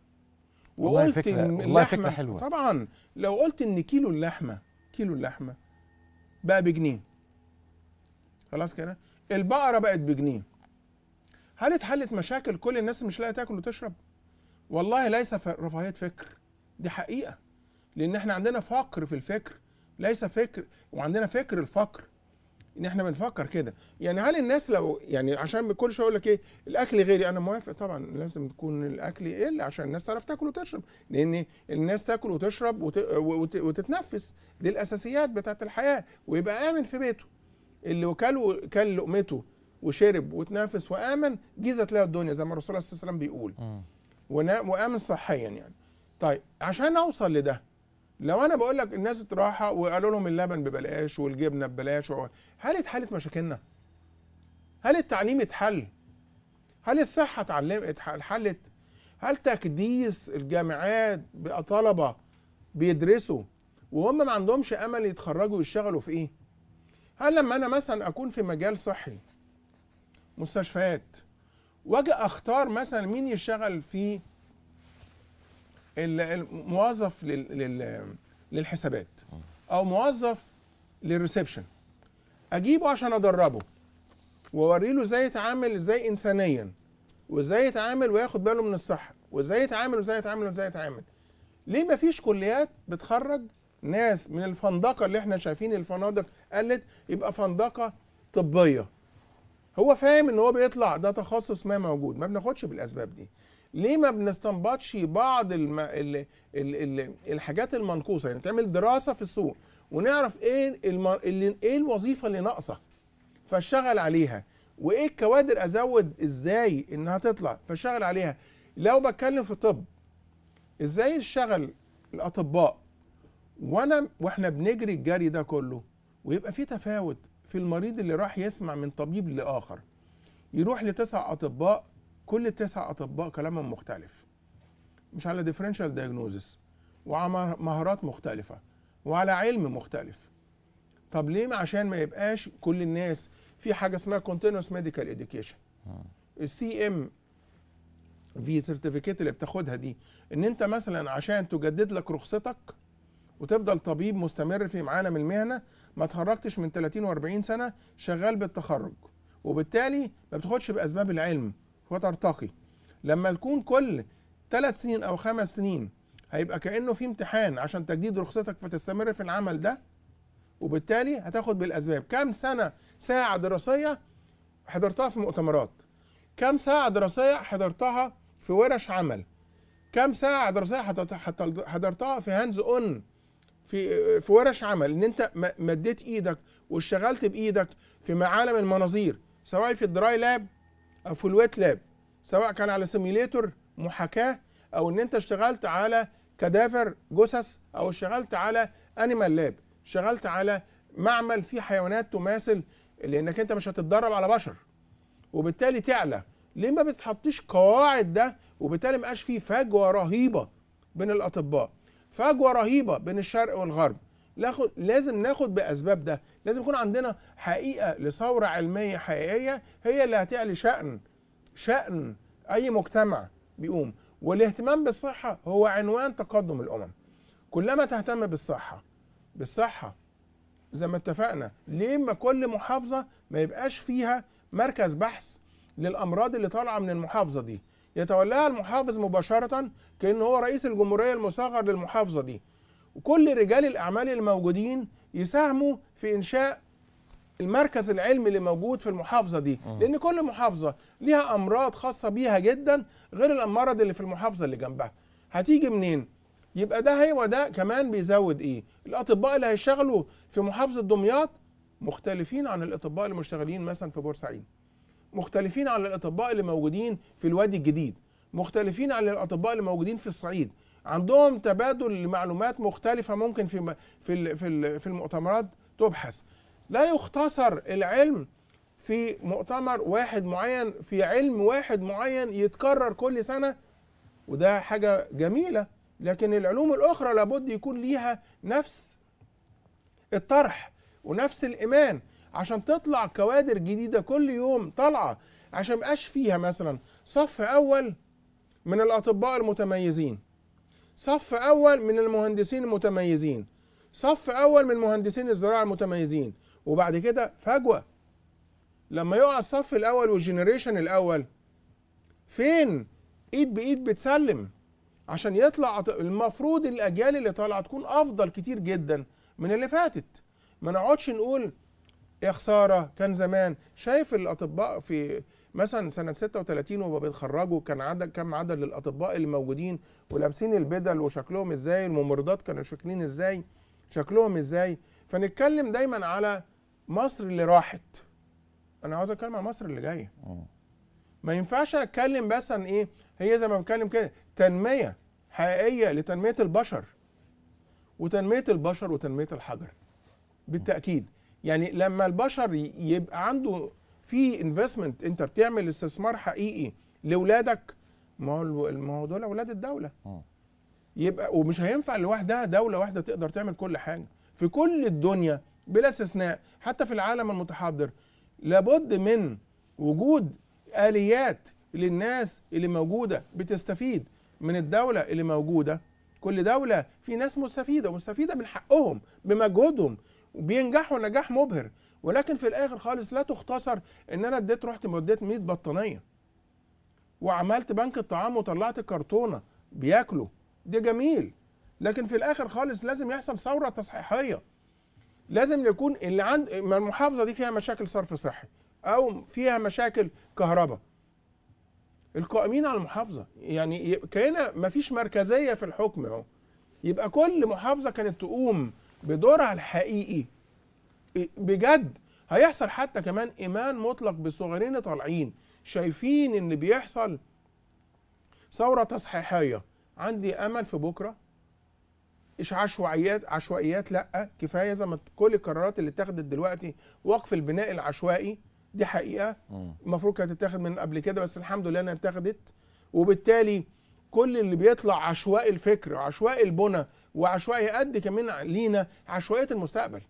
والله وقلت فكرة. إن والله فكره حلوه طبعا لو قلت ان كيلو اللحمه كيلو اللحمه بقى بجنيه خلاص كده البقره بقت بجنيه هل اتحلت مشاكل كل الناس مش لاقيه تاكل وتشرب والله ليس رفاهيه فكر دي حقيقه لان احنا عندنا فقر في الفكر ليس فكر وعندنا فكر الفقر ان احنا بنفكر كده يعني هل الناس لو يعني عشان كل شويه اقول لك ايه الاكل غيري انا موافق طبعا لازم تكون الاكل يقل عشان الناس تعرف تاكل وتشرب لان الناس تاكل وتشرب وتتنفس دي الاساسيات بتاعت الحياه ويبقى امن في بيته اللي وكل كل لقمته وشرب وتنافس وامن جيزت له الدنيا زي ما الرسول صلى الله عليه وسلم بيقول وامن صحيا يعني طيب عشان اوصل لده لو انا بقول لك الناس راحه وقالوا لهم اللبن ببلاش والجبنه ببلاش هل اتحلت مشاكلنا؟ هل التعليم اتحل؟ هل الصحه اتعلم اتحلت؟ هل تكديس الجامعات بقى طلبه بيدرسوا وهم ما عندهمش امل يتخرجوا ويشتغلوا في ايه؟ هل لما انا مثلا اكون في مجال صحي مستشفيات واجي اختار مثلا مين يشتغل في الموظف للحسابات او موظف للريسبشن اجيبه عشان ادربه واوري له ازاي يتعامل ازاي انسانيا وازاي يتعامل وياخد باله من الصحه وازاي يتعامل وازاي يتعامل وازاي يتعامل ليه ما فيش كليات بتخرج ناس من الفندقه اللي احنا شايفين الفنادق قلت يبقى فندقه طبيه هو فاهم ان هو بيطلع ده تخصص ما موجود ما بناخدش بالاسباب دي ليه ما بنستنبطش بعض الم... ال... ال... ال... الحاجات المنقوصه يعني تعمل دراسه في السوق ونعرف ايه الم... اللي... ايه الوظيفه اللي ناقصه فاشتغل عليها وايه الكوادر ازود ازاي انها تطلع فاشتغل عليها لو بتكلم في طب ازاي اشتغل الاطباء وانا واحنا بنجري الجري ده كله ويبقى في تفاوت في المريض اللي راح يسمع من طبيب لاخر يروح لتسع اطباء كل تسع اطباء كلامهم مختلف مش على ديفرنشال دايجنوزس وعلى مهارات مختلفه وعلى علم مختلف طب ليه عشان ما يبقاش كل الناس في حاجه اسمها كونتينوس ميديكال اديوكيشن السي ام في سيرتيفيكيت اللي بتاخدها دي ان انت مثلا عشان تجدد لك رخصتك وتفضل طبيب مستمر في معالم المهنه ما اتخرجتش من 30 و40 سنه شغال بالتخرج وبالتالي ما بتاخدش باسباب العلم وترتقي لما تكون كل ثلاث سنين او خمس سنين هيبقى كانه في امتحان عشان تجديد رخصتك فتستمر في العمل ده وبالتالي هتاخد بالاسباب كم سنه ساعه دراسيه حضرتها في مؤتمرات كم ساعه دراسيه حضرتها في ورش عمل كم ساعه دراسيه حضرتها في هاندز اون في في ورش عمل ان انت مديت ايدك واشتغلت بايدك في معالم المناظير سواء في الدراي لاب او في الويت لاب سواء كان على سيميليتور محاكاه او ان انت اشتغلت على كدافر جثث او اشتغلت على انيمال لاب اشتغلت على معمل فيه حيوانات تماثل لانك انت مش هتتدرب على بشر وبالتالي تعلى ليه ما بتحطيش قواعد ده وبالتالي ما فيه فجوه رهيبه بين الاطباء فجوه رهيبه بين الشرق والغرب ناخد لازم ناخد باسباب ده لازم يكون عندنا حقيقه لثوره علميه حقيقيه هي اللي هتعلي شان شان اي مجتمع بيقوم والاهتمام بالصحه هو عنوان تقدم الامم كلما تهتم بالصحه بالصحه زي ما اتفقنا ليه ما كل محافظه ما يبقاش فيها مركز بحث للامراض اللي طالعه من المحافظه دي يتولاها المحافظ مباشره كان هو رئيس الجمهوريه المصغر للمحافظه دي وكل رجال الاعمال الموجودين يساهموا في انشاء المركز العلمي اللي موجود في المحافظه دي لان كل محافظه ليها امراض خاصه بيها جدا غير المرض اللي في المحافظه اللي جنبها هتيجي منين يبقى ده هي وده كمان بيزود ايه الاطباء اللي هيشتغلوا في محافظه دمياط مختلفين عن الاطباء اللي مشتغلين مثلا في بورسعيد مختلفين عن الاطباء اللي موجودين في الوادي الجديد مختلفين عن الاطباء اللي موجودين في الصعيد عندهم تبادل لمعلومات مختلفة ممكن في في في المؤتمرات تبحث لا يختصر العلم في مؤتمر واحد معين في علم واحد معين يتكرر كل سنة وده حاجة جميلة لكن العلوم الأخرى لابد يكون ليها نفس الطرح ونفس الإيمان عشان تطلع كوادر جديدة كل يوم طالعة عشان مبقاش فيها مثلا صف أول من الأطباء المتميزين صف اول من المهندسين المتميزين صف اول من مهندسين الزراعه المتميزين وبعد كده فجوه لما يقع الصف الاول والجنريشن الاول فين ايد بايد بتسلم عشان يطلع المفروض الاجيال اللي طالعه تكون افضل كتير جدا من اللي فاتت ما نقعدش نقول يا خساره كان زمان شايف الاطباء في مثلا سنه 36 وهو بيتخرجوا كان عدد كم عدد الاطباء اللي موجودين ولابسين البدل وشكلهم ازاي الممرضات كانوا شكلين ازاي شكلهم ازاي فنتكلم دايما على مصر اللي راحت انا عاوز اتكلم على مصر اللي جايه آه. ما ينفعش اتكلم بس عن ايه هي زي ما بتكلم كده تنميه حقيقيه لتنميه البشر وتنميه البشر وتنميه الحجر بالتاكيد يعني لما البشر يبقى عنده في انفستمنت انت بتعمل استثمار حقيقي لاولادك ما هو ما هو دول اولاد الدوله يبقى ومش هينفع لوحدها دوله واحده تقدر تعمل كل حاجه في كل الدنيا بلا استثناء حتى في العالم المتحضر لابد من وجود اليات للناس اللي موجوده بتستفيد من الدوله اللي موجوده كل دوله في ناس مستفيده مستفيده من حقهم بمجهودهم وبينجحوا نجاح مبهر ولكن في الاخر خالص لا تختصر ان انا اديت رحت مديت 100 بطانيه وعملت بنك الطعام وطلعت كرتونه بياكلوا ده جميل لكن في الاخر خالص لازم يحصل ثوره تصحيحيه لازم يكون اللي عند ما المحافظه دي فيها مشاكل صرف صحي او فيها مشاكل كهرباء القائمين على المحافظه يعني كان ما فيش مركزيه في الحكم اهو يبقى كل محافظه كانت تقوم بدورها الحقيقي بجد هيحصل حتى كمان ايمان مطلق بالصغيرين طالعين شايفين ان بيحصل ثوره تصحيحيه عندي امل في بكره مش عشوائيات عشوائيات لا كفايه زي ما كل القرارات اللي اتخذت دلوقتي وقف البناء العشوائي دي حقيقه المفروض كانت تتاخد من قبل كده بس الحمد لله انها اتخذت وبالتالي كل اللي بيطلع عشوائي الفكر عشوائي البنى وعشوائي قد كمان لينا عشوائيه المستقبل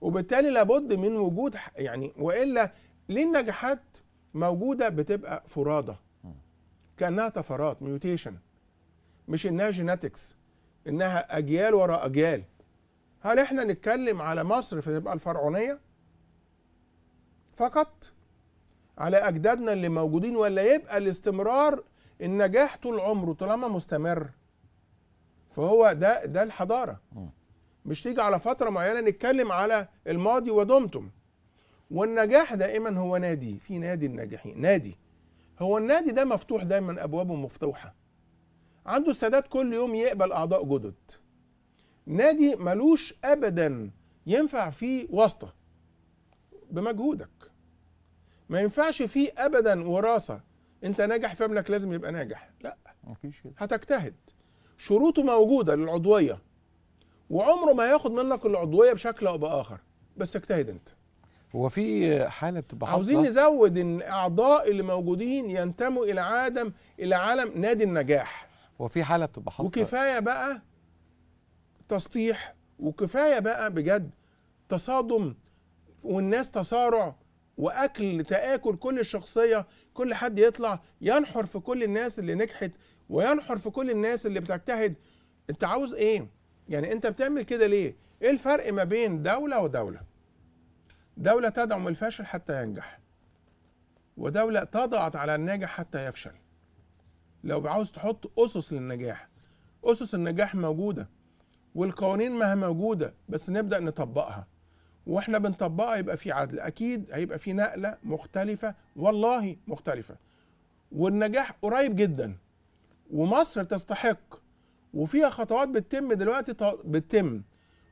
وبالتالي لابد من وجود يعني والا ليه النجاحات موجوده بتبقى فرادى كانها طفرات ميوتيشن مش انها جيناتكس انها اجيال وراء اجيال هل احنا نتكلم على مصر فتبقى الفرعونيه فقط على اجدادنا اللي موجودين ولا يبقى الاستمرار النجاح طول عمره طالما مستمر فهو ده ده الحضاره مش تيجي على فترة معينة نتكلم على الماضي ودمتم والنجاح دائما هو نادي في نادي الناجحين نادي هو النادي ده مفتوح دايما أبوابه مفتوحة عنده السادات كل يوم يقبل أعضاء جدد نادي ملوش أبدا ينفع فيه واسطة بمجهودك ما ينفعش فيه أبدا وراثة أنت ناجح في ابنك لازم يبقى ناجح لا مفيش كده هتجتهد شروطه موجودة للعضوية وعمره ما ياخد منك العضويه بشكل او باخر بس اجتهد انت هو في حاله بتبقى عاوزين نزود ان الاعضاء اللي موجودين ينتموا الى عالم الى عالم نادي النجاح هو في حاله بتبقى حاصله وكفايه بقى تسطيح وكفايه بقى بجد تصادم والناس تصارع واكل تاكل كل الشخصيه كل حد يطلع ينحر في كل الناس اللي نجحت وينحر في كل الناس اللي بتجتهد انت عاوز ايه يعني انت بتعمل كده ليه ايه الفرق ما بين دوله ودوله دوله تدعم الفاشل حتى ينجح ودوله تضغط على الناجح حتى يفشل لو عاوز تحط اسس للنجاح اسس النجاح موجوده والقوانين ما هي موجوده بس نبدا نطبقها واحنا بنطبقها يبقى في عدل اكيد هيبقى في نقله مختلفه والله مختلفه والنجاح قريب جدا ومصر تستحق وفيها خطوات بتتم دلوقتي بتتم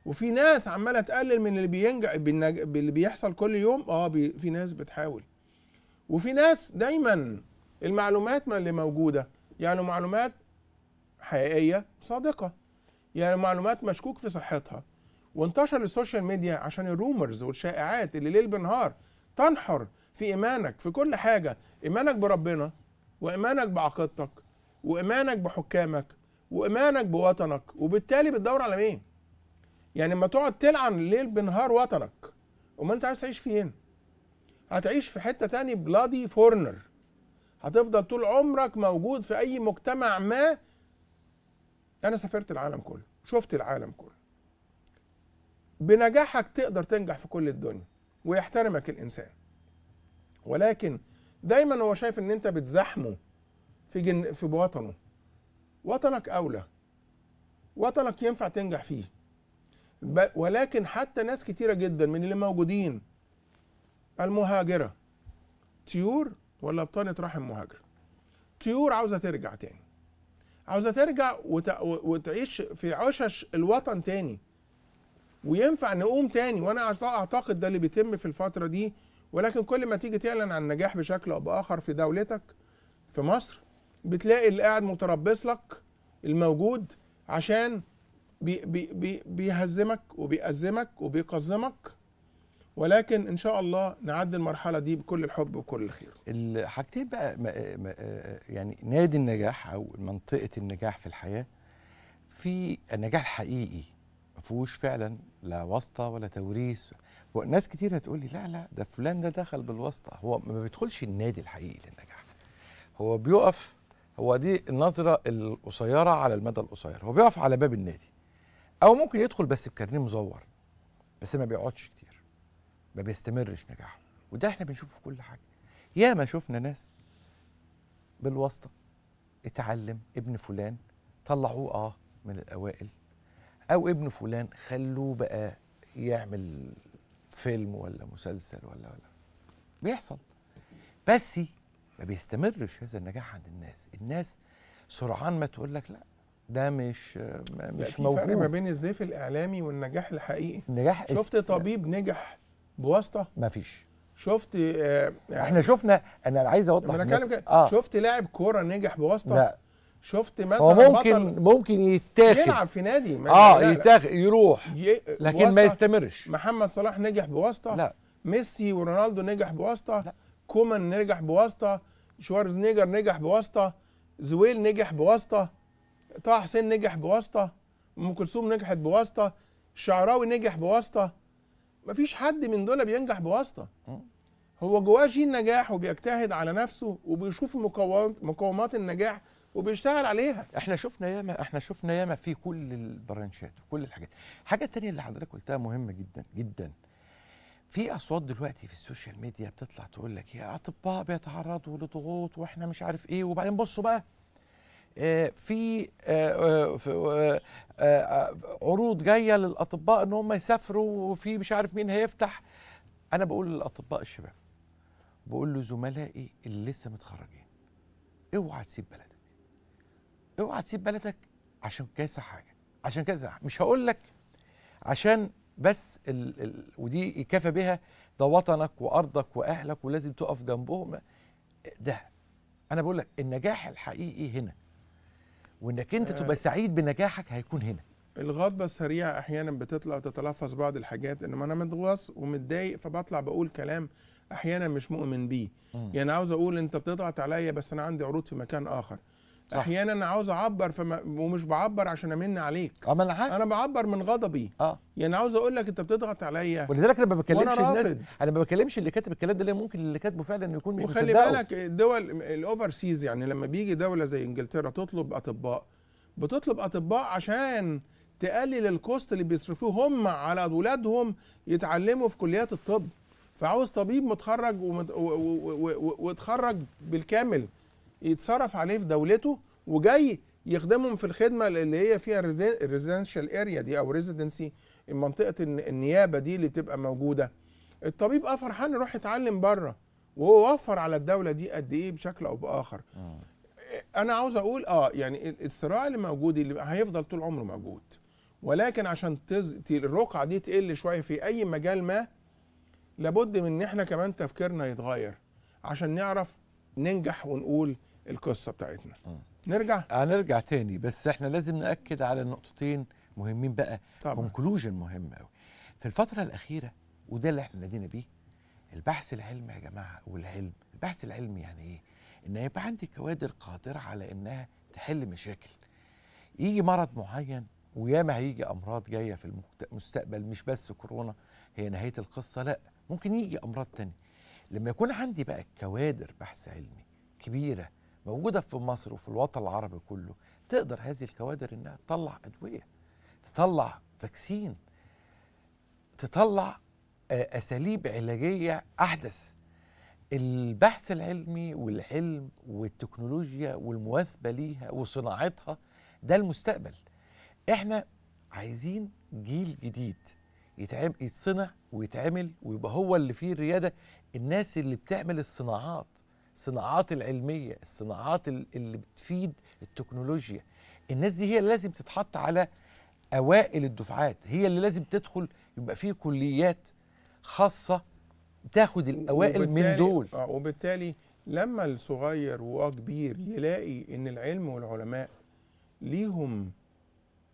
وفي ناس عماله تقلل من اللي بينجح باللي بيحصل كل يوم اه بي في ناس بتحاول وفي ناس دايما المعلومات ما اللي موجوده يعني معلومات حقيقيه صادقه يعني معلومات مشكوك في صحتها وانتشر السوشيال ميديا عشان الرومرز والشائعات اللي ليل بنهار تنحر في ايمانك في كل حاجه ايمانك بربنا وايمانك بعقيدتك وايمانك بحكامك وايمانك بوطنك وبالتالي بتدور على مين يعني لما تقعد تلعن الليل بنهار وطنك امال انت عايز تعيش فين هتعيش في حته تاني بلادي فورنر هتفضل طول عمرك موجود في اي مجتمع ما انا سافرت العالم كله شفت العالم كله بنجاحك تقدر تنجح في كل الدنيا ويحترمك الانسان ولكن دايما هو شايف ان انت بتزحمه في جن في بوطنه وطنك اولى وطنك ينفع تنجح فيه ولكن حتى ناس كتيره جدا من اللي موجودين المهاجره طيور ولا بطانه رحم مهاجر طيور عاوزه ترجع تاني عاوزه ترجع وت... وتعيش في عشش الوطن تاني وينفع نقوم تاني وانا اعتقد ده اللي بيتم في الفتره دي ولكن كل ما تيجي تعلن عن نجاح بشكل او باخر في دولتك في مصر بتلاقي اللي قاعد متربص لك الموجود عشان بي بي بي بيهزمك وبيأزمك وبيقزمك ولكن ان شاء الله نعدي المرحله دي بكل الحب وكل الخير الحاجتين بقى آه، يعني نادي النجاح او منطقه النجاح في الحياه في النجاح الحقيقي ما فيهوش فعلا لا واسطه ولا توريث وناس كتير هتقول لي لا لا ده فلان ده دخل بالواسطه هو ما بيدخلش النادي الحقيقي للنجاح هو بيقف هو دي النظره القصيره على المدى القصير هو بيقف على باب النادي او ممكن يدخل بس بكارنيه مزور بس ما بيقعدش كتير ما بيستمرش نجاحه وده احنا بنشوفه في كل حاجه ياما شفنا ناس بالواسطه اتعلم ابن فلان طلعوه اه من الاوائل او ابن فلان خلوه بقى يعمل فيلم ولا مسلسل ولا ولا بيحصل بس ما بيستمرش هذا النجاح عند الناس الناس سرعان ما تقول لك لا ده مش مش في موجود فرق ما بين الزيف الاعلامي والنجاح الحقيقي النجاح شفت است... طبيب نجح بواسطه مفيش شفت آه احنا شفنا انا عايز اوضح انا بتكلم آه. شفت لاعب كوره نجح بواسطه لا شفت مثلا هو ممكن بطل ممكن يتاخد يلعب في نادي اه لا يتاخد يروح ي... لكن ما يستمرش محمد صلاح نجح بواسطه لا ميسي ورونالدو نجح بواسطه لا كومان نجح بواسطه شوارزنيجر نجح بواسطه زويل نجح بواسطه طه حسين نجح بواسطه ام كلثوم نجحت بواسطه الشعراوي نجح بواسطه مفيش حد من دول بينجح بواسطه هو جواه جين نجاح وبيجتهد على نفسه وبيشوف مقومات مقومات النجاح وبيشتغل عليها احنا شفنا ياما احنا شفنا ياما في كل البرانشات وكل الحاجات الحاجه الثانيه اللي حضرتك قلتها مهمه جدا جدا في اصوات دلوقتي في السوشيال ميديا بتطلع تقول لك يا اطباء بيتعرضوا لضغوط واحنا مش عارف ايه وبعدين بصوا بقى آه، في آه، آه، عروض جايه للاطباء ان هم يسافروا وفي مش عارف مين هيفتح انا بقول للاطباء الشباب بقول لزملائي اللي لسه متخرجين اوعى تسيب بلدك اوعى تسيب بلدك عشان كذا حاجه عشان كذا مش هقول لك عشان بس الـ الـ ودي يكفى بها ده وطنك وارضك واهلك ولازم تقف جنبهم ده انا بقول لك النجاح الحقيقي هنا وانك انت تبقى آه. سعيد بنجاحك هيكون هنا الغضبة السريعة أحيانا بتطلع تتلفظ بعض الحاجات إنما أنا متغص ومتضايق فبطلع بقول كلام أحيانا مش مؤمن بيه يعني عاوز أقول أنت بتضغط عليا بس أنا عندي عروض في مكان آخر صح. احيانا عاوز اعبر فما ومش بعبر عشان امن عليك اه ما انا عارف انا بعبر من غضبي اه يعني عاوز اقول لك انت بتضغط عليا ولذلك انا ما بكلمش الناس انا ما بكلمش اللي كاتب الكلام ده لان ممكن اللي كاتبه فعلا انه يكون مش مصدقه وخلي بالك الدول الاوفر سيز يعني لما بيجي دوله زي انجلترا تطلب اطباء بتطلب اطباء عشان تقلل الكوست اللي بيصرفوه هم على اولادهم يتعلموا في كليات الطب فعاوز طبيب متخرج ومت... و... و... و... واتخرج بالكامل يتصرف عليه في دولته وجاي يخدمهم في الخدمه اللي هي فيها الريزيدنشال اريا دي او ريزيدنسي منطقه النيابه دي اللي بتبقى موجوده الطبيب اه فرحان يروح يتعلم بره وهو وفر على الدوله دي قد ايه بشكل او باخر آه. انا عاوز اقول اه يعني الصراع اللي موجود اللي هيفضل طول عمره موجود ولكن عشان تز... الرقعه دي تقل شويه في اي مجال ما لابد من ان احنا كمان تفكيرنا يتغير عشان نعرف ننجح ونقول القصه بتاعتنا آه. نرجع هنرجع تاني بس احنا لازم ناكد على نقطتين مهمين بقى كونكلوجن مهم قوي في الفتره الاخيره وده اللي احنا نادينا بيه البحث العلمي يا جماعه والعلم البحث العلمي يعني ايه ان يبقى عندي كوادر قادره على انها تحل مشاكل يجي مرض معين وياما هيجي امراض جايه في المستقبل مش بس كورونا هي نهايه القصه لا ممكن يجي امراض تانية لما يكون عندي بقى كوادر بحث علمي كبيره موجوده في مصر وفي الوطن العربي كله تقدر هذه الكوادر انها تطلع ادويه تطلع فاكسين تطلع آه، اساليب علاجيه احدث البحث العلمي والعلم والتكنولوجيا والمواثبه ليها وصناعتها ده المستقبل احنا عايزين جيل جديد يتعب يتصنع ويتعمل ويبقى هو اللي فيه الرياده الناس اللي بتعمل الصناعات الصناعات العلميه الصناعات اللي بتفيد التكنولوجيا الناس دي هي اللي لازم تتحط على اوائل الدفعات هي اللي لازم تدخل يبقى في كليات خاصه تاخد الاوائل من دول آه، وبالتالي لما الصغير وكبير يلاقي ان العلم والعلماء ليهم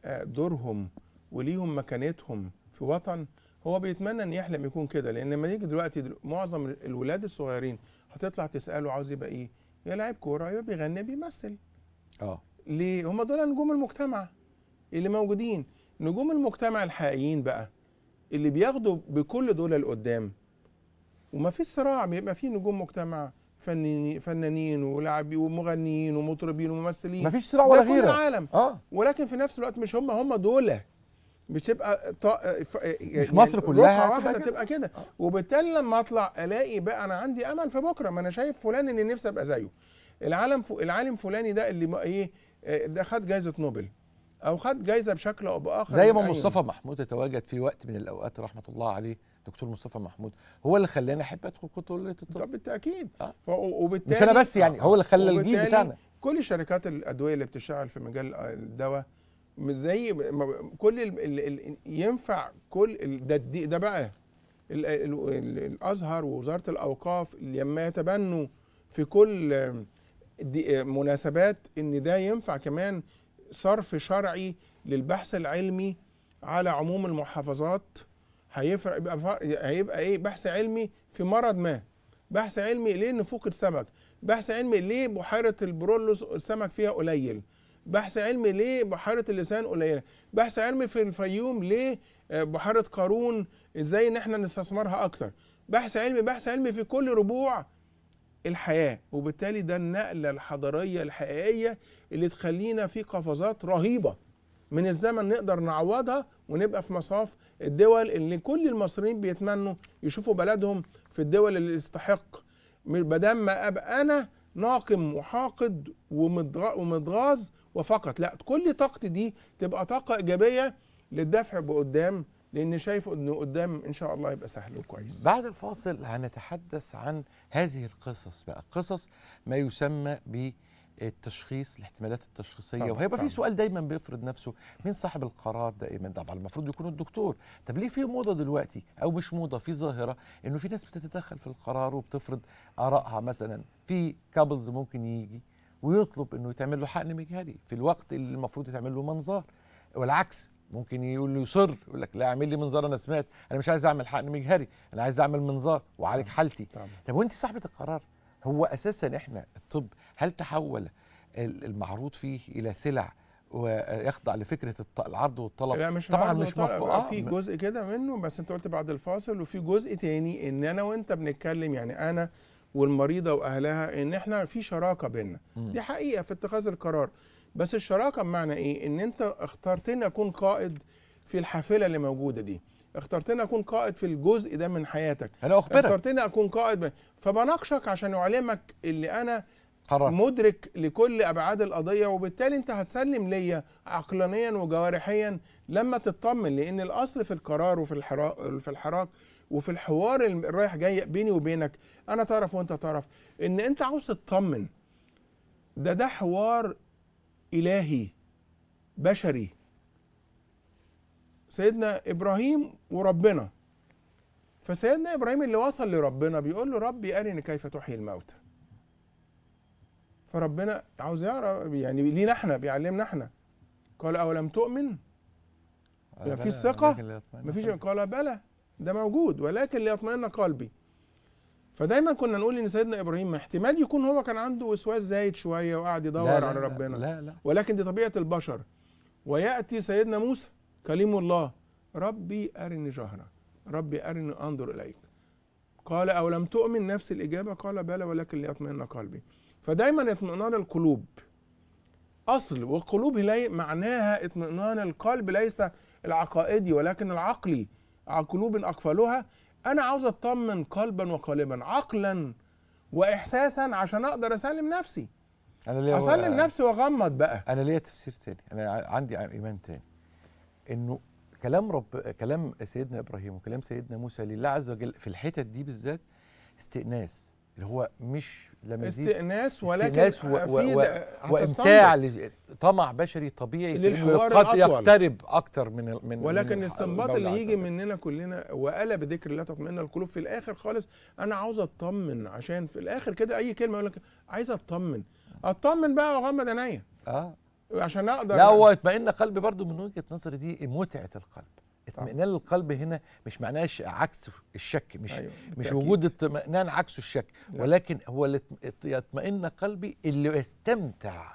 آه، دورهم وليهم مكانتهم في وطن هو بيتمنى ان يحلم يكون كده لان لما يجي دلوقتي معظم الولاد الصغيرين هتطلع تساله عاوز يبقى ايه يا لاعب كوره يا بيغني بيمثل اه ليه هم دول نجوم المجتمع اللي موجودين نجوم المجتمع الحقيقيين بقى اللي بياخدوا بكل دول لقدام وما فيش صراع بيبقى في نجوم مجتمع فنانين فنانين ولاعبين ومغنيين ومطربين وممثلين ما فيش صراع ولا غيره العالم اه ولكن في نفس الوقت مش هم هم دول بتبقى ط... آه، آه، يعني مش مصر كلها واحده تبقى كده آه. وبالتالي لما اطلع الاقي بقى انا عندي امل في بكره ما انا شايف فلان ان نفسي ابقى زيه العالم ف... العالم فلاني ده اللي ايه ده خد جائزه نوبل او خد جائزه بشكل او باخر زي ما مصطفى محمود تواجد في وقت من الاوقات رحمه الله عليه دكتور مصطفى محمود هو اللي خلاني احب ادخل كليه الطب بالتاكيد آه. وبالتالي مش انا بس يعني هو اللي خلى الجيل بتاعنا كل شركات الادويه اللي بتشتغل في مجال الدواء زي كل ال ال ينفع كل ده ده بقى الـ الـ الازهر ووزاره الاوقاف لما يتبنوا في كل مناسبات ان ده ينفع كمان صرف شرعي للبحث العلمي على عموم المحافظات هيفرق يبقى هيبقى ايه بحث علمي في مرض ما بحث علمي ليه نفوق السمك بحث علمي ليه بحيره البرولوس السمك فيها قليل بحث علمي ليه بحيرة اللسان قليلة بحث علمي في الفيوم ليه آه، بحيرة قارون ازاي ان احنا نستثمرها اكتر بحث علمي بحث علمي في كل ربوع الحياة وبالتالي ده النقلة الحضارية الحقيقية اللي تخلينا في قفزات رهيبة من الزمن نقدر نعوضها ونبقى في مصاف الدول اللي كل المصريين بيتمنوا يشوفوا بلدهم في الدول اللي يستحق بدل ما ابقى انا ناقم وحاقد ومضغاز وفقط لا كل طاقتي دي تبقى طاقه ايجابيه للدفع بقدام لان شايف انه قدام ان شاء الله يبقى سهل وكويس بعد الفاصل هنتحدث عن هذه القصص بقى قصص ما يسمى ب التشخيص الاحتمالات التشخيصيه طبعا وهيبقى في سؤال دايما بيفرض نفسه مين صاحب القرار دائما طبعا المفروض يكون الدكتور طب ليه في موضه دلوقتي او مش موضه في ظاهره انه في ناس بتتدخل في القرار وبتفرض ارائها مثلا في كابلز ممكن يجي ويطلب انه يتعمل له حقن مجهري في الوقت اللي المفروض يتعمل له منظار والعكس ممكن يقول له يصر يقول لك لا اعمل لي منظار انا سمعت انا مش عايز اعمل حقن مجهري انا عايز اعمل منظار وعالج حالتي طب وانت صاحبه القرار هو اساسا احنا الطب هل تحول المعروض فيه الى سلع ويخضع لفكره العرض والطلب لا مش طبعا مش آه في جزء كده منه بس انت قلت بعد الفاصل وفي جزء تاني ان انا وانت بنتكلم يعني انا والمريضه واهلها ان احنا في شراكه بيننا دي حقيقه في اتخاذ القرار بس الشراكه بمعنى ايه ان انت اخترتني اكون قائد في الحافله اللي موجوده دي اخترتني اكون قائد في الجزء ده من حياتك انا اخبرك اخترتني اكون قائد ب... فبناقشك عشان اعلمك اللي انا قرار. مدرك لكل ابعاد القضيه وبالتالي انت هتسلم ليا عقلانيا وجوارحيا لما تطمن لان الاصل في القرار وفي الحراك في الحراك وفي الحوار الرايح جاي بيني وبينك انا تعرف وانت تعرف ان انت عاوز تطمن ده ده حوار الهي بشري سيدنا ابراهيم وربنا فسيدنا ابراهيم اللي وصل لربنا بيقول له ربي ارني كيف تحيي الموتى فربنا عاوز يعرف يعني لينا احنا بيعلمنا احنا قال اولم تؤمن ما فيش ثقه ما فيش قال بلى ده موجود ولكن ليطمئن قلبي فدايما كنا نقول ان سيدنا ابراهيم احتمال يكون هو كان عنده وسواس زايد شويه وقعد يدور لا لا على ربنا لا لا لا ولكن دي طبيعه البشر وياتي سيدنا موسى كليم الله ربي ارني جهرك ربي ارني انظر اليك قال او لم تؤمن نفس الاجابه قال بلى ولكن ليطمئن قلبي فدايما اطمئنان القلوب اصل والقلوب معناها اطمئنان القلب ليس العقائدي ولكن العقلي قلوب اقفلوها أنا عاوز أطمن قلبا وقالبا عقلا وإحساسا عشان أقدر أسلم نفسي أنا ليه أسلم أنا نفسي وأغمض بقى أنا ليا تفسير تاني أنا عندي إيمان تاني إنه كلام رب كلام سيدنا إبراهيم وكلام سيدنا موسى لله عز وجل في الحتت دي بالذات استئناس اللي هو مش لما استئناس ولكن استئناس و... و... و... وامتاع طمع بشري طبيعي للحوار قد يقترب اكتر من ال... من ولكن الاستنباط اللي يجي مننا كلنا وقلب بذكر لا تطمئن القلوب في الاخر خالص انا عاوز اطمن عشان في الاخر كده اي كلمه يقول لك عايز اطمن اطمن بقى واغمض عينيا اه عشان اقدر لا هو اطمئن قلبي برضو من وجهه نظري دي متعه القلب آه. اطمئنان القلب هنا مش معناهاش عكس الشك مش أيوة مش وجود اطمئنان عكسه الشك لا. ولكن هو يطمئن قلبي اللي يستمتع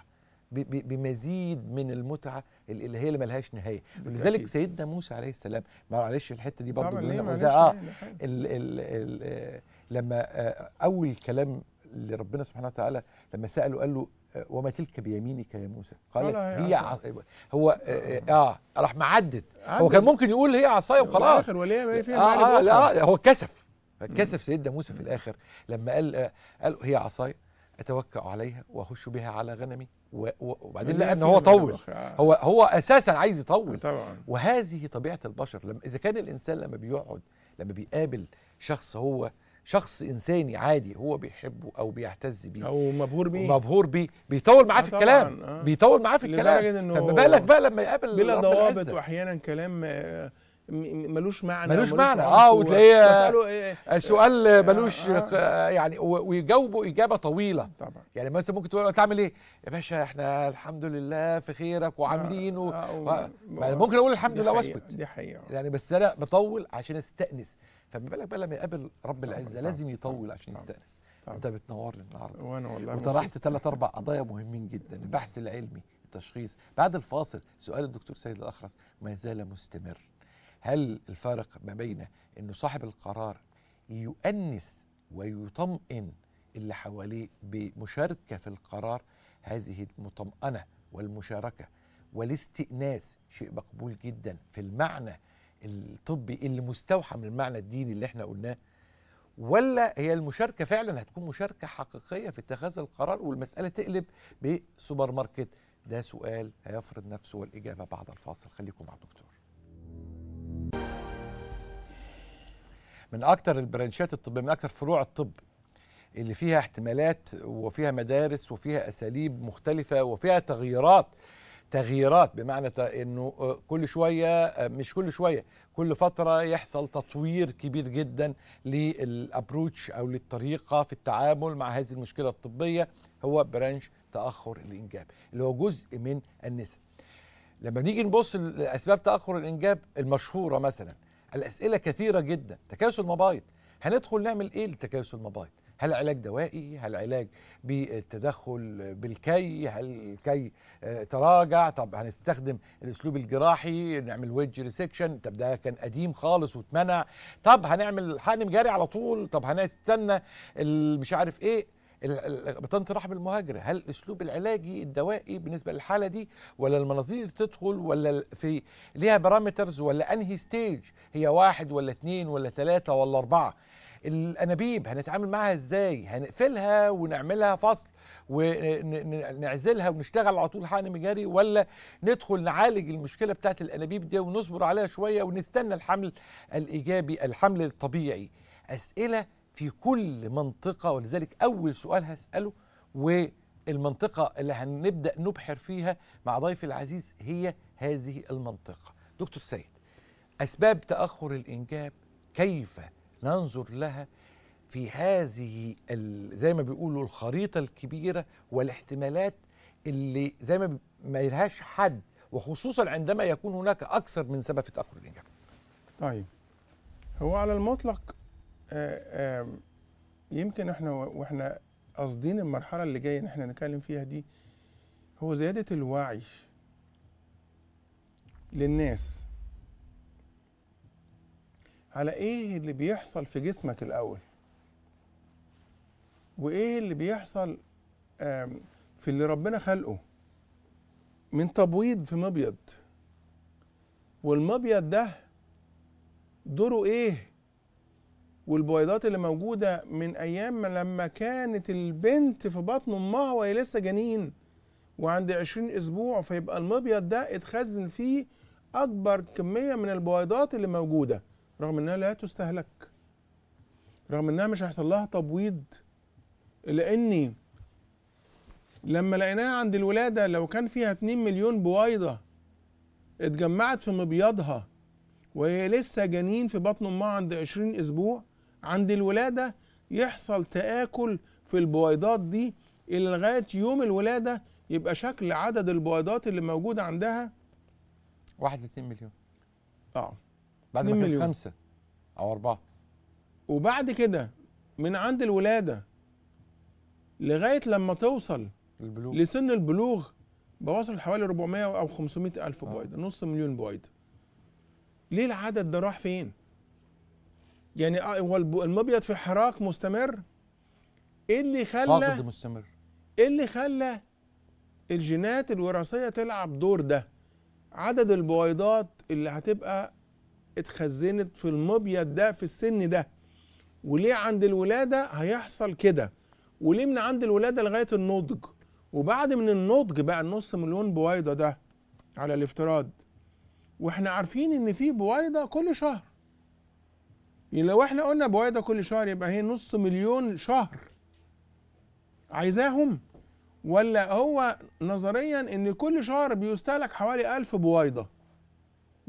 بمزيد من المتعه اللي هي اللي ملهاش نهايه ولذلك سيدنا موسى عليه السلام معلش الحته دي برضه ده آه،, اه لما آه، اول كلام لربنا سبحانه وتعالى لما ساله قال له آه، وما تلك بيمينك يا موسى قال هي ع... هو آه، آه،, آه, آه, راح معدد هو كان ممكن يقول هي عصاي وخلاص وليه فيها آه, آه لا هو كسف كسف سيدنا موسى في الاخر لما قال قال هي عصاي اتوكا عليها واخش بها على غنمي وبعدين لقى ان هو طول هو هو اساسا عايز يطول طبعا وهذه طبيعه البشر لما اذا كان الانسان لما بيقعد لما بيقابل شخص هو شخص انساني عادي هو بيحبه او بيعتز بيه او مبهور بيه مبهور بيه بيطول معاه آه في الكلام آه. بيطول معاه في الكلام لدرجه إنه فما بالك بقى لما يقابل بلا ضوابط واحيانا كلام آه، ملوش معنى ملوش معنى اه وتلاقيه إيه آه، سؤال آه ملوش آه يعني ويجاوبه اجابه طويله طبعا يعني مثلا ممكن تقول تعمل ايه يا باشا احنا الحمد لله في خيرك وعاملين آه و... و... ممكن اقول الحمد لله واسكت دي حقيقه يعني بس انا بطول عشان استانس فما بالك بقى لما يقابل رب العزه لازم يطول عشان يستانس انت بتنورني النهارده وانا والله وطرحت ثلاث اربع قضايا مهمين جدا البحث العلمي التشخيص بعد الفاصل سؤال الدكتور سيد الاخرس ما زال مستمر هل الفارق ما بين انه صاحب القرار يؤنس ويطمئن اللي حواليه بمشاركه في القرار هذه المطمئنه والمشاركه والاستئناس شيء مقبول جدا في المعنى الطبي اللي مستوحى من المعنى الديني اللي احنا قلناه ولا هي المشاركه فعلا هتكون مشاركه حقيقيه في اتخاذ القرار والمساله تقلب بسوبر ماركت ده سؤال هيفرض نفسه والاجابه بعد الفاصل خليكم مع الدكتور من اكثر البرانشات الطب من اكثر فروع الطب اللي فيها احتمالات وفيها مدارس وفيها اساليب مختلفه وفيها تغييرات تغييرات بمعنى انه آه، كل شويه آه، مش كل شويه كل فتره يحصل تطوير كبير جدا للابروتش او للطريقه في التعامل مع هذه المشكله الطبيه هو برانش تاخر الانجاب اللي هو جزء من النساء لما نيجي نبص لاسباب تاخر الانجاب المشهوره مثلا الاسئله كثيره جدا تكاسل مبايض هندخل نعمل ايه لتكاسل مبايض هل علاج دوائي هل علاج بالتدخل بالكي هل الكي آه، تراجع طب هنستخدم الاسلوب الجراحي نعمل ويدج ريسكشن طب ده كان قديم خالص واتمنع طب هنعمل حقن جاري على طول طب هنستنى مش عارف ايه بطانه رحم المهاجر هل الاسلوب العلاجي الدوائي بالنسبه للحاله دي ولا المناظير تدخل ولا في ليها بارامترز ولا انهي ستيج هي واحد ولا اتنين ولا ثلاثة ولا اربعه الانابيب هنتعامل معها ازاي هنقفلها ونعملها فصل ونعزلها ونشتغل على طول حقن مجاري ولا ندخل نعالج المشكله بتاعه الانابيب دي ونصبر عليها شويه ونستنى الحمل الايجابي الحمل الطبيعي اسئله في كل منطقه ولذلك اول سؤال هساله والمنطقه اللي هنبدا نبحر فيها مع ضيفي العزيز هي هذه المنطقه دكتور سيد اسباب تاخر الانجاب كيف ننظر لها في هذه زي ما بيقولوا الخريطة الكبيرة والاحتمالات اللي زي ما ما لهاش حد وخصوصا عندما يكون هناك أكثر من سبب في تأخر الإنجاب طيب هو على المطلق آآ آه، آآ يمكن احنا واحنا قاصدين المرحلة اللي جاية ان احنا نتكلم فيها دي هو زيادة الوعي للناس على ايه اللي بيحصل في جسمك الاول وايه اللي بيحصل في اللي ربنا خلقه من تبويض في مبيض والمبيض ده دوره ايه والبويضات اللي موجودة من أيام لما كانت البنت في بطن أمها وهي لسه جنين وعند عشرين أسبوع فيبقى المبيض ده اتخزن فيه أكبر كمية من البويضات اللي موجودة رغم انها لا تستهلك رغم انها مش هيحصل لها تبويض لاني لما لقيناها عند الولاده لو كان فيها 2 مليون بويضه اتجمعت في مبيضها وهي لسه جنين في بطن امها عند 20 اسبوع عند الولاده يحصل تآكل في البويضات دي الى لغايه يوم الولاده يبقى شكل عدد البويضات اللي موجوده عندها 1 ل 2 مليون اه بعد ما كان خمسه او اربعه وبعد كده من عند الولاده لغايه لما توصل البلوغ. لسن البلوغ بوصل حوالي 400 او 500 الف آه. بويضه نص مليون بويضه ليه العدد ده راح فين يعني آه، هو المبيض في حراك مستمر ايه اللي خلى مستمر ايه اللي خلى الجينات الوراثيه تلعب دور ده عدد البويضات اللي هتبقى اتخزنت في المبيض ده في السن ده وليه عند الولادة هيحصل كده وليه من عند الولادة لغاية النضج وبعد من النضج بقى النص مليون بويضة ده على الافتراض واحنا عارفين ان في بويضة كل شهر يعني لو احنا قلنا بويضة كل شهر يبقى هي نص مليون شهر عايزاهم ولا هو نظريا ان كل شهر بيستهلك حوالي ألف بويضه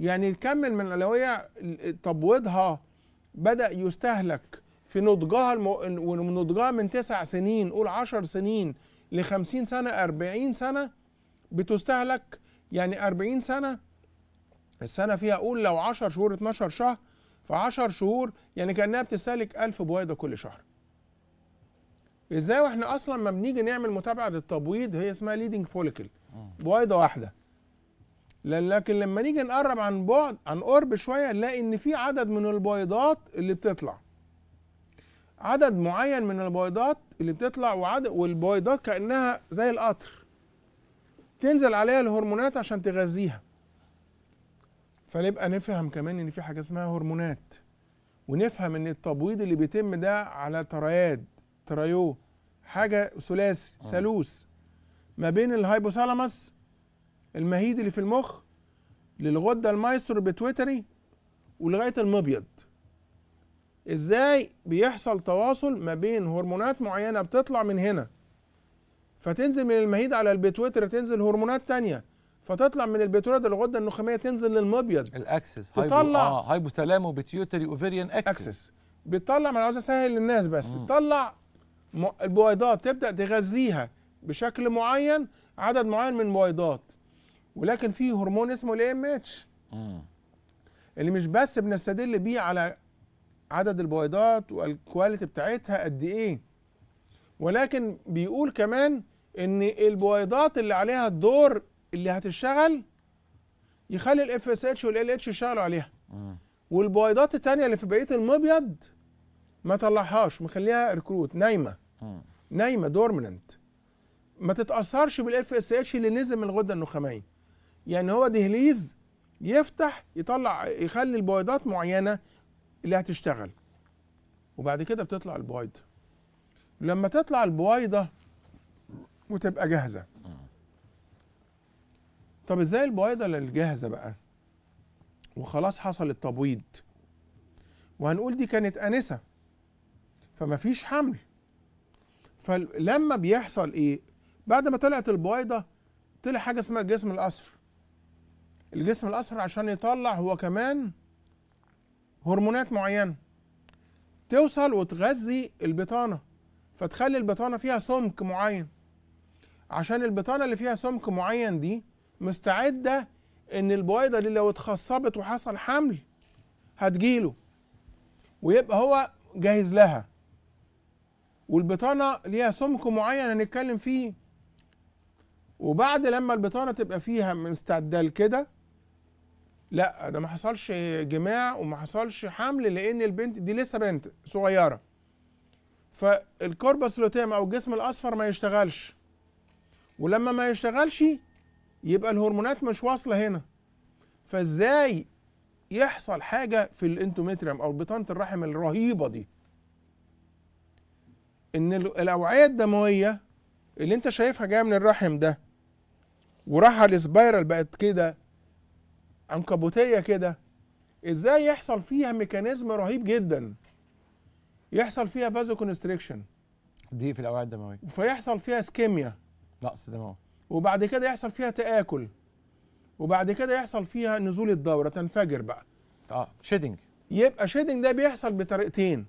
يعني الكم من الألوية تبويضها بدأ يستهلك في نضجها المو... ونضجها من تسع سنين قول عشر سنين لخمسين سنة أربعين سنة بتستهلك يعني أربعين سنة السنة فيها قول لو عشر شهور اتناشر شهر فعشر شهور يعني كأنها بتستهلك ألف بويضة كل شهر ازاي واحنا اصلا ما بنيجي نعمل متابعه للتبويض هي اسمها ليدنج فوليكل بويضه واحده لكن لما نيجي نقرب عن بعد عن قرب شويه نلاقي ان في عدد من البيضات اللي بتطلع عدد معين من البيضات اللي بتطلع وعدد والبيضات كانها زي القطر تنزل عليها الهرمونات عشان تغذيها فنبقى نفهم كمان ان في حاجه اسمها هرمونات ونفهم ان التبويض اللي بيتم ده على ترياد تريو حاجه ثلاثي آه. ثالوث ما بين الهايبوثالاموس المهيد اللي في المخ للغده المايسترو بتويتري ولغايه المبيض ازاي بيحصل تواصل ما بين هرمونات معينه بتطلع من هنا فتنزل من المهيد على البيتويتر تنزل هرمونات تانية فتطلع من البيتويتر الغده النخاميه تنزل للمبيض الاكسس تطلع اه هايبوثالامو بيتيوتري اوفيريان اكسس بتطلع ما انا عاوز اسهل للناس بس بتطلع البويضات تبدا تغذيها بشكل معين عدد معين من البويضات ولكن في هرمون اسمه الاي ام اتش اللي مش بس بنستدل بيه على عدد البويضات والكواليتي بتاعتها قد ايه ولكن بيقول كمان ان البويضات اللي عليها الدور اللي هتشتغل يخلي الاف اس اتش والال اتش يشتغلوا عليها والبويضات التانية اللي في بقيه المبيض ما طلعهاش مخليها ريكروت نايمه نايمه دورمننت ما تتاثرش بالاف اس اتش اللي نزل من الغده النخاميه يعني هو دهليز يفتح يطلع يخلي البويضات معينه اللي هتشتغل وبعد كده بتطلع البويض لما تطلع البويضه وتبقى جاهزه طب ازاي البويضه الجاهزه بقى وخلاص حصل التبويض وهنقول دي كانت انسه فمفيش حمل فلما بيحصل ايه بعد ما طلعت البويضه طلع حاجه اسمها الجسم الاصفر الجسم الاصفر عشان يطلع هو كمان هرمونات معينه توصل وتغذي البطانه فتخلي البطانه فيها سمك معين عشان البطانه اللي فيها سمك معين دي مستعده ان البويضه دي لو اتخصبت وحصل حمل هتجيله ويبقى هو جاهز لها والبطانه ليها سمك معين هنتكلم فيه وبعد لما البطانه تبقى فيها مستعده لكده لا ده ما حصلش جماع وما حصلش حمل لان البنت دي لسه بنت صغيره فالكوربس لوتيم او الجسم الاصفر ما يشتغلش ولما ما يشتغلش يبقى الهرمونات مش واصله هنا فازاي يحصل حاجه في الانتوميتريم او بطانه الرحم الرهيبه دي ان الاوعيه الدمويه اللي انت شايفها جايه من الرحم ده وراح السبايرال بقت كده عنكبوتيه كده ازاي يحصل فيها ميكانيزم رهيب جدا يحصل فيها فازو كونستريكشن ضيق في الاوعيه الدمويه فيحصل فيها اسكيميا نقص دموي وبعد كده يحصل فيها تاكل وبعد كده يحصل فيها نزول الدوره تنفجر بقى اه شيدنج يبقى شيدنج ده بيحصل بطريقتين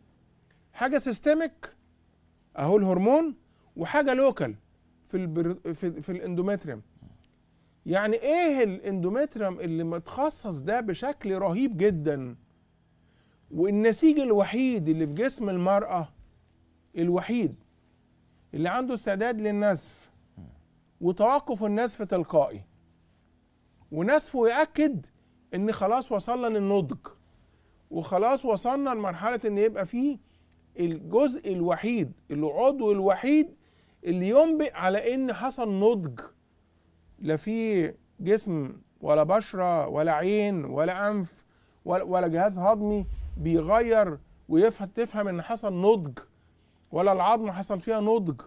حاجه سيستميك اهو الهرمون وحاجه لوكال في البر... في, في يعني ايه الاندوميتريوم اللي متخصص ده بشكل رهيب جدا والنسيج الوحيد اللي في جسم المرأة الوحيد اللي عنده استعداد للنزف وتوقف النزف تلقائي ونزفه يأكد ان خلاص وصلنا للنضج وخلاص وصلنا لمرحلة ان يبقى فيه الجزء الوحيد العضو الوحيد اللي ينبئ على ان حصل نضج لا في جسم ولا بشره ولا عين ولا انف ولا جهاز هضمي بيغير ويفهم تفهم ان حصل نضج ولا العظم حصل فيها نضج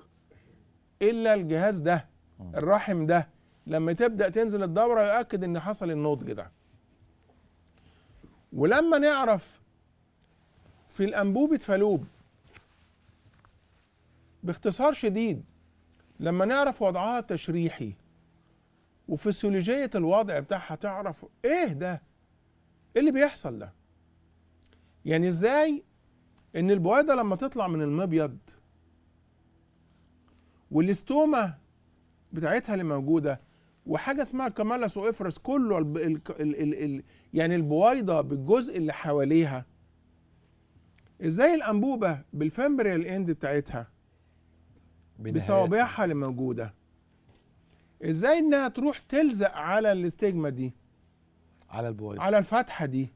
الا الجهاز ده آه. الرحم ده لما تبدا تنزل الدوره يؤكد ان حصل النضج ده ولما نعرف في الانبوبه فالوب باختصار شديد لما نعرف وضعها التشريحي وفسيولوجيه الوضع بتاعها تعرف ايه ده ايه اللي بيحصل ده يعني ازاي ان البويضه لما تطلع من المبيض والاستومة بتاعتها اللي موجوده وحاجه اسمها الكامالس وافرس كله الـ الـ الـ الـ يعني البويضه بالجزء اللي حواليها ازاي الانبوبه بالفامبريال اند بتاعتها بصوابعها اللي موجوده ازاي انها تروح تلزق على الاستجمه دي على البويض على الفتحه دي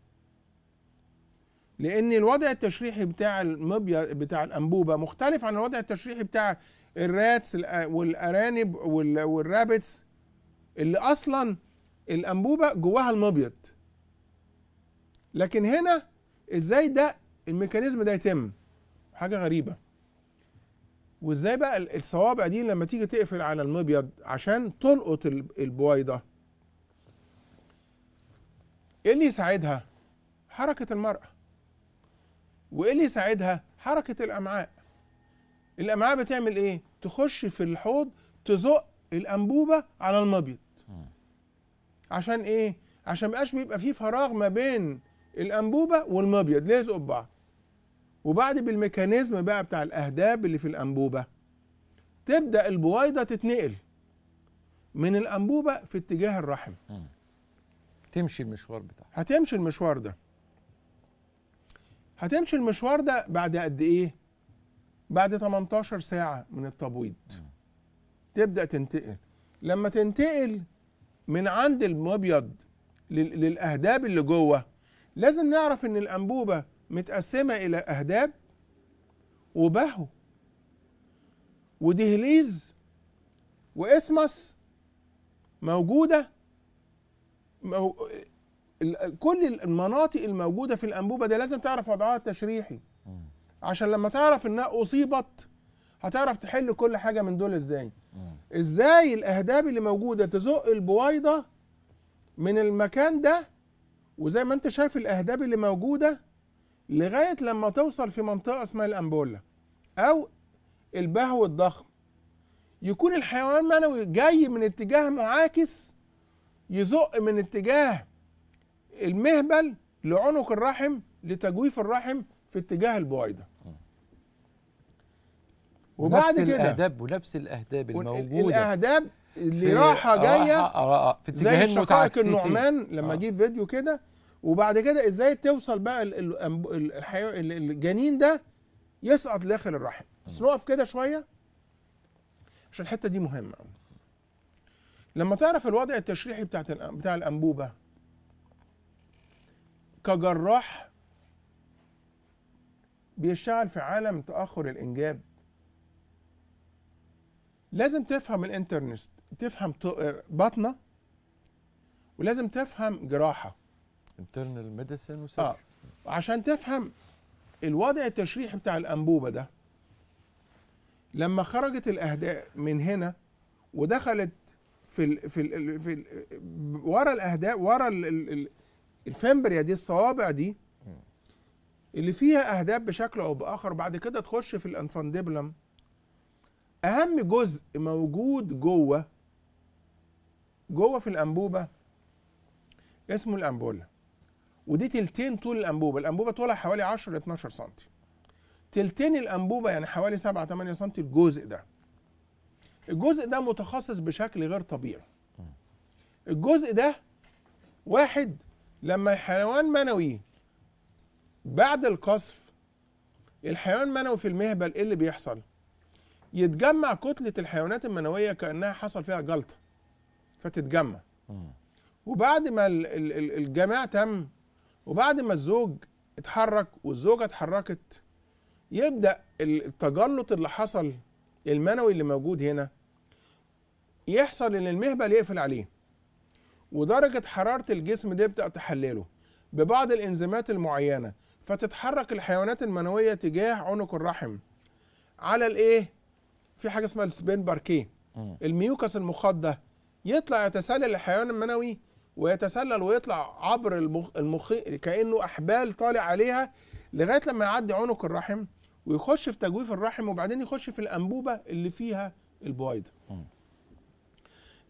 لان الوضع التشريحي بتاع المبيض بتاع الانبوبه مختلف عن الوضع التشريحي بتاع الراتس والارانب والرابتس اللي اصلا الانبوبه جواها المبيض لكن هنا ازاي ده الميكانيزم ده يتم حاجه غريبه وازاي بقى الصوابع دي لما تيجي تقفل على المبيض عشان تلقط البويضه ايه اللي يساعدها حركه المراه وايه اللي يساعدها حركه الامعاء الامعاء بتعمل ايه تخش في الحوض تزق الانبوبه على المبيض عشان ايه عشان ما بيبقى فيه فراغ ما بين الانبوبه والمبيض لازقوا ببعض وبعد بالميكانيزم بقى بتاع الاهداب اللي في الانبوبه تبدا البويضه تتنقل من الانبوبه في اتجاه الرحم تمشي المشوار بتاعها هتمشي المشوار ده هتمشي المشوار ده بعد قد ايه بعد 18 ساعه من التبويض تبدا تنتقل لما تنتقل من عند المبيض للاهداب اللي جوه لازم نعرف ان الانبوبه متقسمه الى اهداب وبهو ودهليز واسمس موجوده مو... كل المناطق الموجوده في الانبوبه دي لازم تعرف وضعها التشريحي عشان لما تعرف انها اصيبت هتعرف تحل كل حاجه من دول ازاي ازاي الاهداب اللي موجوده تزق البويضه من المكان ده وزي ما انت شايف الاهداب اللي موجوده لغايه لما توصل في منطقه اسمها الامبولا او البهو الضخم يكون الحيوان المنوي جاي من اتجاه معاكس يزق من اتجاه المهبل لعنق الرحم لتجويف الرحم في اتجاه البويضه وبعد نفس كده الاهداب ونفس الاهداب الموجوده الاهداب اللي راحه جايه آه، آه، آه، في اتجاهين زي النعمان لما آه. جه فيديو كده وبعد كده ازاي توصل بقى الجنين ده يسقط لداخل الرحم بس نقف كده شويه عشان الحته دي مهمه لما تعرف الوضع التشريحي بتاع بتاع الانبوبه كجراح بيشتغل في عالم تاخر الانجاب لازم تفهم الانترنست تفهم آه، بطنه ولازم تفهم جراحه انترنال ميديسن وسيرجري اه عشان تفهم الوضع التشريحي بتاع الانبوبه ده لما خرجت الاهداف من هنا ودخلت في الـ في الـ في الـ ورا الاهداف ورا الفامبريا دي الصوابع دي اللي فيها اهداف بشكل او باخر بعد كده تخش في الانفانديبلم اهم جزء موجود جوه جوه في الانبوبه اسمه الامبوله ودي تلتين طول الانبوبه الانبوبه طولها حوالي 10 ل 12 سم تلتين الانبوبه يعني حوالي 7 8 سم الجزء ده الجزء ده متخصص بشكل غير طبيعي الجزء ده واحد لما الحيوان منوي بعد القصف الحيوان منوي في المهبل ايه اللي بيحصل يتجمع كتله الحيوانات المنويه كانها حصل فيها جلطه فتتجمع وبعد ما الجماع تم وبعد ما الزوج اتحرك والزوجه اتحركت يبدا التجلط اللي حصل المنوي اللي موجود هنا يحصل ان المهبل يقفل عليه ودرجه حراره الجسم دي تبدا تحلله ببعض الانزيمات المعينه فتتحرك الحيوانات المنويه تجاه عنق الرحم على الايه في حاجه اسمها السبين باركيه الميوكس المخده يطلع يتسلل الحيوان المنوي ويتسلل ويطلع عبر المخ كانه احبال طالع عليها لغايه لما يعدي عنق الرحم ويخش في تجويف الرحم وبعدين يخش في الانبوبه اللي فيها البويضه.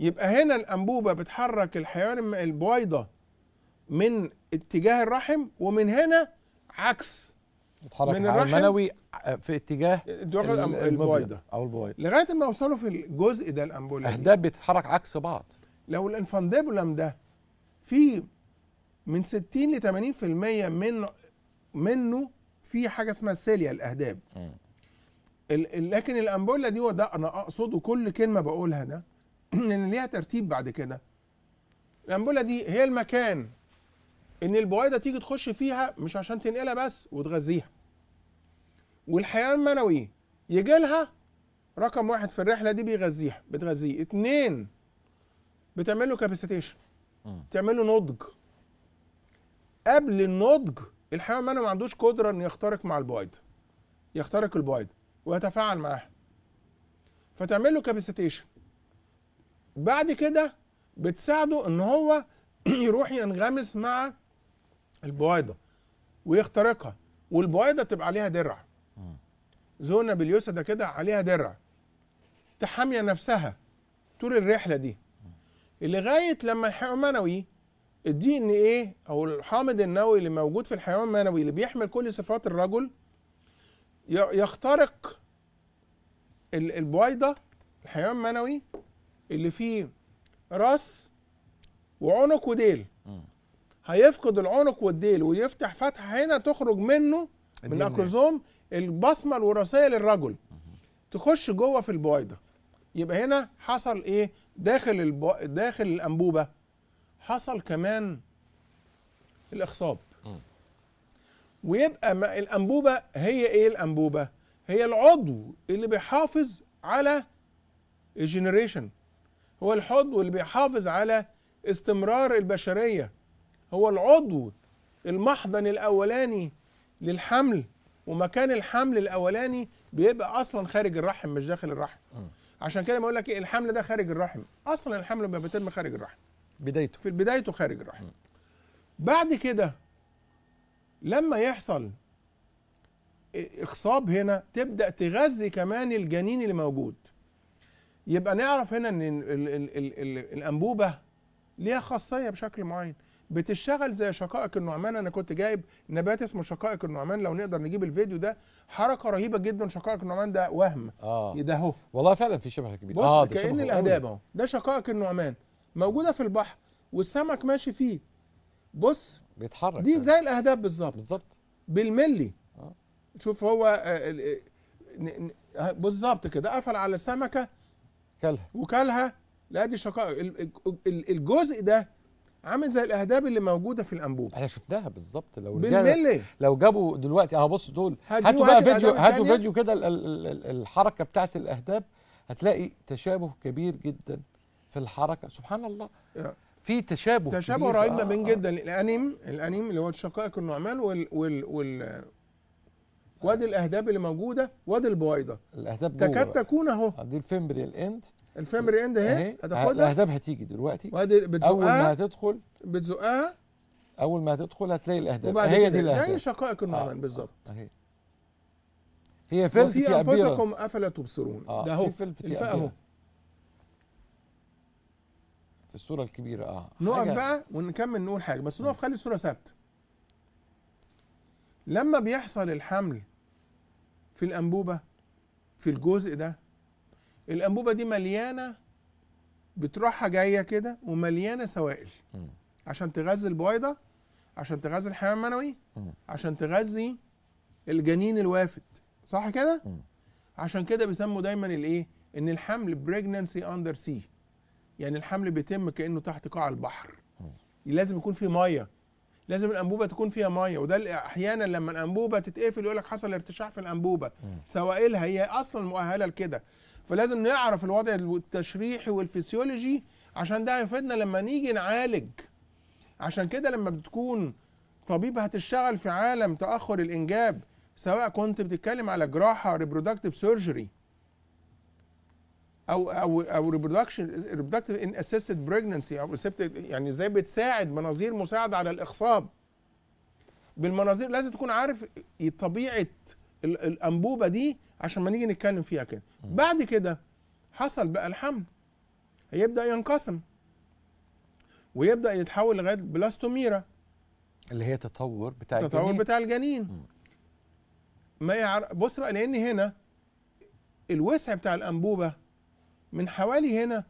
يبقى هنا الانبوبه بتحرك الحيوان البويضه من اتجاه الرحم ومن هنا عكس بتحرك من الرحم المنوي في اتجاه البويضه او البويضه لغايه ما يوصلوا في الجزء ده الانبوله اهداب بتتحرك عكس بعض لو الانفانديبولم ده في من 60 ل 80% من منه في حاجه اسمها السيليا الاهداب لكن الامبولا دي وده انا اقصده كل كلمه بقولها ده ان ليها ترتيب بعد كده الامبولا دي هي المكان ان البويضه تيجي تخش فيها مش عشان تنقلها بس وتغذيها والحيوان المنوي يجي لها رقم واحد في الرحله دي بيغذيها بتغذيه اتنين بتعمل له كابستيشن تعمله نضج قبل النضج الحيوان ما عندوش قدره انه يخترق مع البويض يخترق البويض ويتفاعل معاها فتعمل له كابسيتيشن بعد كده بتساعده ان هو يروح ينغمس مع البويضه ويخترقها والبويضه بتبقى عليها درع زونا باليوسا ده كده عليها درع تحاميه نفسها طول الرحله دي لغايه لما الحيوان المنوي الدي ان ايه او الحامض النووي اللي موجود في الحيوان المنوي اللي بيحمل كل صفات الرجل يخترق البويضه الحيوان المنوي اللي فيه راس وعنق وديل هيفقد العنق والديل ويفتح فتحه هنا تخرج منه من الاكروزوم إيه؟ البصمه الوراثيه للرجل تخش جوه في البويضه يبقى هنا حصل ايه داخل البو... داخل الانبوبه حصل كمان الاخصاب ويبقى ما الانبوبه هي ايه الانبوبه هي العضو اللي بيحافظ على الجنريشن هو العضو اللي بيحافظ على استمرار البشريه هو العضو المحضن الاولاني للحمل ومكان الحمل الاولاني بيبقى اصلا خارج الرحم مش داخل الرحم عشان كده بقول لك ايه الحمل ده خارج الرحم اصلا الحمل بيتم خارج الرحم بدايته في بدايته خارج الرحم بعد كده لما يحصل اخصاب هنا تبدا تغذي كمان الجنين اللي موجود يبقى نعرف هنا ان الـ الـ الـ الانبوبه ليها خاصيه بشكل معين بتشتغل زي شقائق النعمان انا كنت جايب نبات اسمه شقائق النعمان لو نقدر نجيب الفيديو ده حركه رهيبه جدا شقائق النعمان ده وهم آه. إيه ده اهو والله فعلا في شبه كبير بص آه كأن الاهداب اهو ده شقائق النعمان موجوده في البحر والسمك ماشي فيه بص بيتحرك دي زي الاهداب بالظبط بالظبط بالملي آه. شوف هو آه، آه، بالظبط كده قفل على السمكه كلها وكلها لا دي شقائق الجزء ده عامل زي الاهداب اللي موجوده في الانبوبه احنا شفناها بالظبط لو بالملي لو جابوا دلوقتي اه بص دول هاتوا بقى فيديو هاتوا فيديو كده الحركه بتاعه الاهداب هتلاقي تشابه كبير جدا في الحركه سبحان الله في تشابه تشابه رهيب ما آه، بين آه. جدا الانيم الانيم اللي هو الشقائق النعمان وال وال وال وادي الاهداب اللي موجوده وادي البويضه الاهداب تكاد تكون اهو دي الفيمبريال اند الفيمبريال اند اهي هتاخدها الاهداب هتيجي دلوقتي وادي بتزقها اول ما هتدخل بتزقها اول ما هتدخل هتلاقي الاهداب وبعد هي دي الاهداب زي شقائق النعمان آه،, آه بالظبط اهي هي فلفت وفي انفسكم افلا تبصرون آه ده اهو في الفاء اهو في الصوره الكبيره اه نقف بقى ونكمل نقول حاجه بس نقف خلي الصوره ثابته لما بيحصل الحمل في الأنبوبة في الجزء ده الأنبوبة دي مليانة بتروحها جاية كده ومليانة سوائل عشان تغذي البويضة عشان تغذي الحيوان المنوي عشان تغذي الجنين الوافد صح كده؟ عشان كده بيسموا دايما الايه؟ ان الحمل بريجننسي اندر سي يعني الحمل بيتم كانه تحت قاع البحر لازم يكون في ميه لازم الانبوبه تكون فيها ميه وده احيانا لما الانبوبه تتقفل يقول لك حصل ارتشاح في الانبوبه سوائلها إيه هي اصلا مؤهله لكده فلازم نعرف الوضع التشريحي والفسيولوجي عشان ده هيفيدنا لما نيجي نعالج عشان كده لما بتكون طبيب هتشتغل في عالم تاخر الانجاب سواء كنت بتتكلم على جراحه ريبرودكتيف سيرجري او او او ريبرودكشن ريبرودكتيف ان اسيستد بريجننسي او يعني ازاي بتساعد مناظير مساعده على الاخصاب بالمناظير لازم تكون عارف طبيعه الانبوبه دي عشان ما نيجي نتكلم فيها كده بعد كده حصل بقى الحمل هيبدا ينقسم ويبدا يتحول لغايه بلاستوميرا اللي هي تطور بتاع الجنين تطور بتاع الجنين ما يعرف بص بقى لان هنا الوسع بتاع الانبوبه من حوالي هنا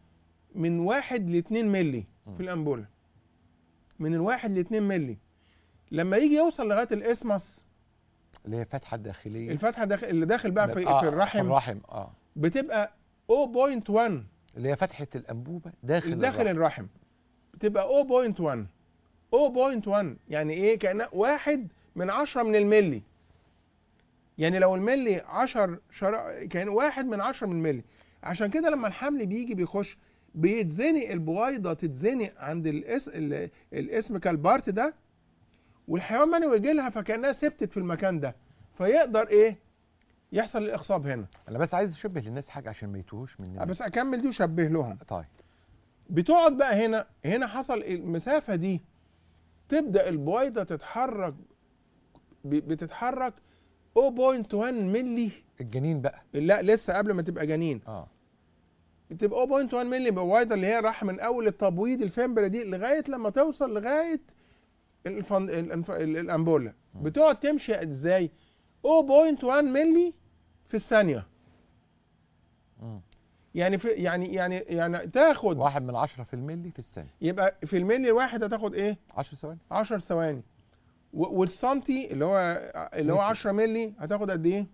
من 1 ل 2 مللي في الانبوله من الواحد ل 2 مللي لما يجي يوصل لغايه الاسمس اللي هي فتحه داخليه الفتحه داخل اللي داخل بقى في, آه في الرحم في الرحم اه بتبقى 0.1 اللي هي فتحه الانبوبه داخل داخل الرحم, الرحم. بتبقى 0.1 0.1 يعني ايه كانها واحد من عشرة من الملي يعني لو الملي 10 شرا... كان واحد من عشرة من الملي عشان كده لما الحمل بيجي بيخش بيتزنق البويضه تتزنق عند الاس الاسم كالبارت ده والحيوان منوي يجي لها فكانها سبتت في المكان ده فيقدر ايه يحصل الاخصاب هنا انا بس عايز اشبه للناس حاجه عشان ما يتوهوش مننا أه، بس اكمل دي وشبه لهم طيب بتقعد بقى هنا هنا حصل المسافه دي تبدا البويضه تتحرك بتتحرك 0.1 ملي الجنين بقى لا لسه قبل ما تبقى جنين اه بتبقى 0.1 مللي بوايدر اللي هي راح من اول التبويض الفمبرة دي لغايه لما توصل لغايه الفن... الانف... الامبولا بتقعد تمشي ازاي 0.1 مللي في الثانيه يعني في يعني يعني يعني تاخد واحد من عشرة في الملي في الثانية يبقى في الملي الواحد هتاخد ايه؟ 10 ثواني 10 ثواني والسنتي اللي هو اللي هو 10 ملي هتاخد قد ايه؟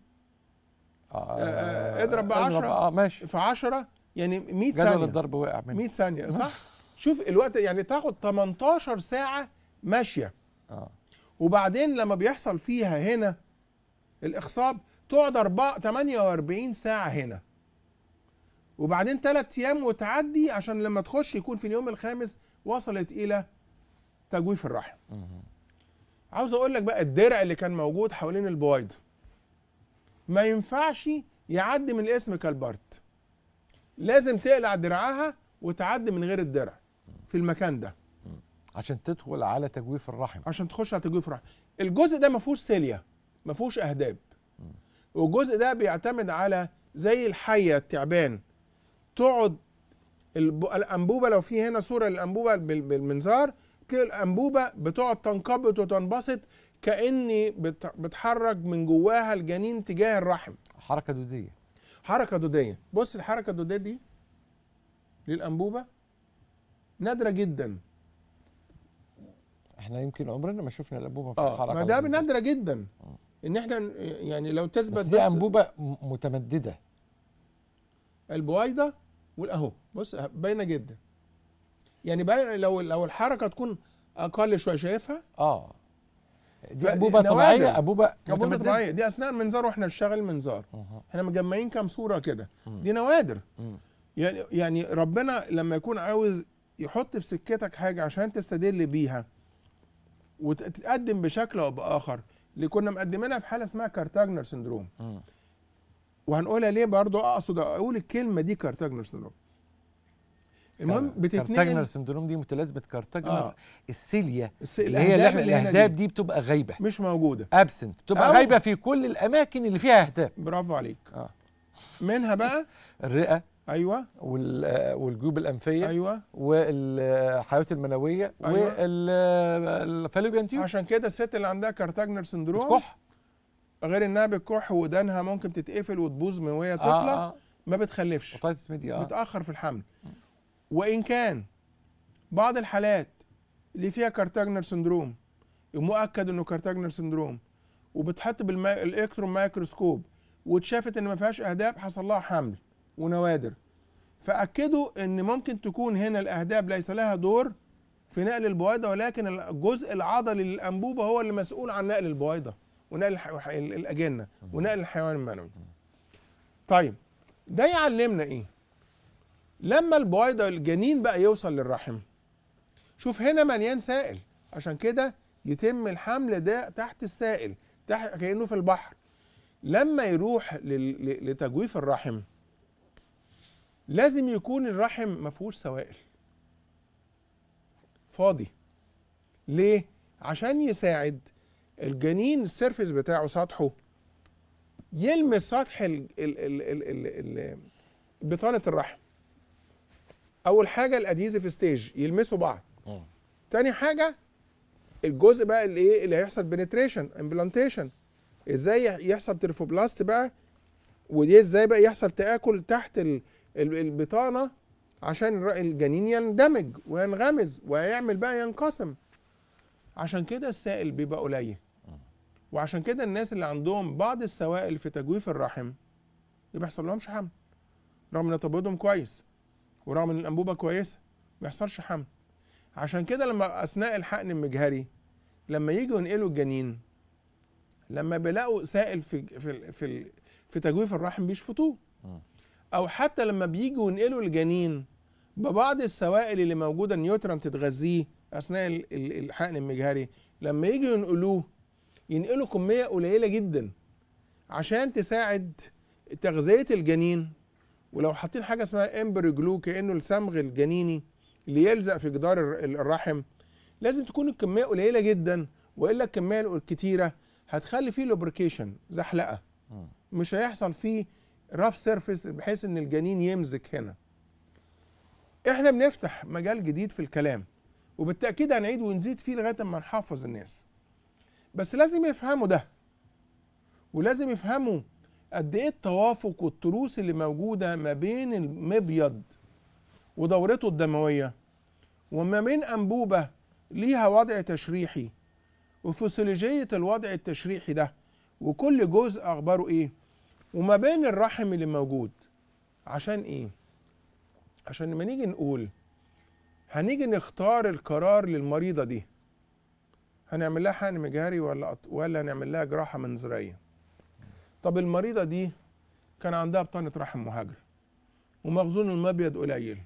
آه، آه، آه، اضرب بقى 10 اه ماشي في 10 يعني 100 ثانيه جدول الضرب وقع منك 100 ثانيه صح؟ شوف الوقت يعني تاخد 18 ساعه ماشيه اه وبعدين لما بيحصل فيها هنا الاخصاب تقعد 4 48 ساعه هنا وبعدين ثلاث ايام وتعدي عشان لما تخش يكون في اليوم الخامس وصلت الى تجويف الرحم عاوز اقول لك بقى الدرع اللي كان موجود حوالين البويضه ما ينفعش يعدي من الاسم كالبارت لازم تقلع درعها وتعدي من غير الدرع في المكان ده عشان تدخل على تجويف الرحم عشان تخش على تجويف الرحم الجزء ده ما فيهوش سيليا ما فيهوش اهداب والجزء ده بيعتمد على زي الحيه التعبان تقعد الانبوبه لو في هنا صوره للانبوبه بالمنظار تلاقي الانبوبه بتقعد تنقبض وتنبسط كاني بتحرك من جواها الجنين تجاه الرحم حركه دوديه حركه دوديه بص الحركه الدوديه دي للانبوبه نادره جدا احنا يمكن عمرنا ما شفنا الانبوبه في الحركه آه، ما ده نادره جدا آه. ان احنا يعني لو تثبت بس دي انبوبه متمدده البويضه والاهو بص باينه جدا يعني لو لو الحركه تكون اقل شويه شايفها اه دي انبوبه طبيعيه انبوبه انبوبه طبيعيه دي اثناء المنظار واحنا بنشتغل منظار احنا مجمعين كام صوره كده دي نوادر يعني يعني ربنا لما يكون عاوز يحط في سكتك حاجه عشان تستدل بيها وتتقدم بشكل او باخر اللي كنا مقدمينها في حاله اسمها كارتاجنر سندروم وهنقولها ليه برضو اقصد اقول الكلمه دي كارتاجنر سندروم المهم بتتنقل كارتاجنر سندروم دي متلازمه كارتاجنر آه. السيليا اللي هي اللي الاهداب دي. دي بتبقى غايبه مش موجوده ابسنت بتبقى غايبه في كل الاماكن اللي فيها اهداب برافو عليك آه. منها بقى الرئه ايوه آه، والجيوب الانفيه ايوه والحيوات المنويه أيوة. والفالوبيان آه، تيوب عشان كده الست اللي عندها كارتاجنر سندروم بتكح غير انها بتكح ودانها ممكن تتقفل وتبوظ من وهي آه، طفله آه آه. ما بتخلفش آه. بتاخر في الحمل وإن كان بعض الحالات اللي فيها كارتاجنر سندروم ومؤكد انه كارتاجنر سندروم وبتحط بالالكترون مايكروسكوب واتشافت ان ما فيهاش اهداب حصل لها حمل ونوادر فاكدوا ان ممكن تكون هنا الاهداب ليس لها دور في نقل البويضه ولكن الجزء العضلي للانبوبه هو اللي مسؤول عن نقل البويضه ونقل الاجنه ونقل الحيوان المنوي. طيب ده يعلمنا ايه؟ لما البويضة الجنين بقى يوصل للرحم شوف هنا مليان سائل عشان كده يتم الحمل ده تحت السائل تحت كأنه في البحر لما يروح لتجويف الرحم لازم يكون الرحم ما فيهوش سوائل فاضي ليه عشان يساعد الجنين السيرفيس بتاعه سطحه يلمس سطح بطانه الرحم اول حاجه الادهيزيف ستيج يلمسوا بعض مم. تاني حاجه الجزء بقى اللي ايه اللي هيحصل بنتريشن امبلانتيشن ازاي يحصل ترفوبلاست بقى ودي ازاي بقى يحصل تاكل تحت البطانه عشان الجنين يندمج وينغمز ويعمل بقى ينقسم عشان كده السائل بيبقى قليل وعشان كده الناس اللي عندهم بعض السوائل في تجويف الرحم بيحصل لهمش حمل رغم ان تبيضهم كويس ورغم ان الانبوبه كويسه ما يحصلش حمل عشان كده لما اثناء الحقن المجهري لما يجوا ينقلوا الجنين لما بيلاقوا سائل في في في, في تجويف الرحم بيشفطوه او حتى لما بيجوا ينقلوا الجنين ببعض السوائل اللي موجوده نيوترن تتغذيه اثناء الحقن المجهري لما يجوا ينقلوه ينقلوا كميه قليله جدا عشان تساعد تغذيه الجنين ولو حاطين حاجه اسمها امبري جلو كانه الصمغ الجنيني اللي يلزق في جدار الرحم لازم تكون الكميه قليله جدا والا الكميه الكتيره هتخلي فيه لوبريكيشن زحلقه مش هيحصل فيه رف سيرفيس بحيث ان الجنين يمزك هنا احنا بنفتح مجال جديد في الكلام وبالتاكيد هنعيد ونزيد فيه لغايه ما نحفظ الناس بس لازم يفهموا ده ولازم يفهموا قد ايه التوافق والتروس اللي موجوده ما بين المبيض ودورته الدمويه وما بين انبوبه ليها وضع تشريحي وفسيولوجيه الوضع التشريحي ده وكل جزء اخباره ايه وما بين الرحم اللي موجود عشان ايه عشان لما نيجي نقول هنيجي نختار القرار للمريضه دي هنعمل لها حقن مجهري ولا ولا نعمل لها جراحه منظريه طب المريضه دي كان عندها بطانه رحم مهاجره ومخزون المبيض قليل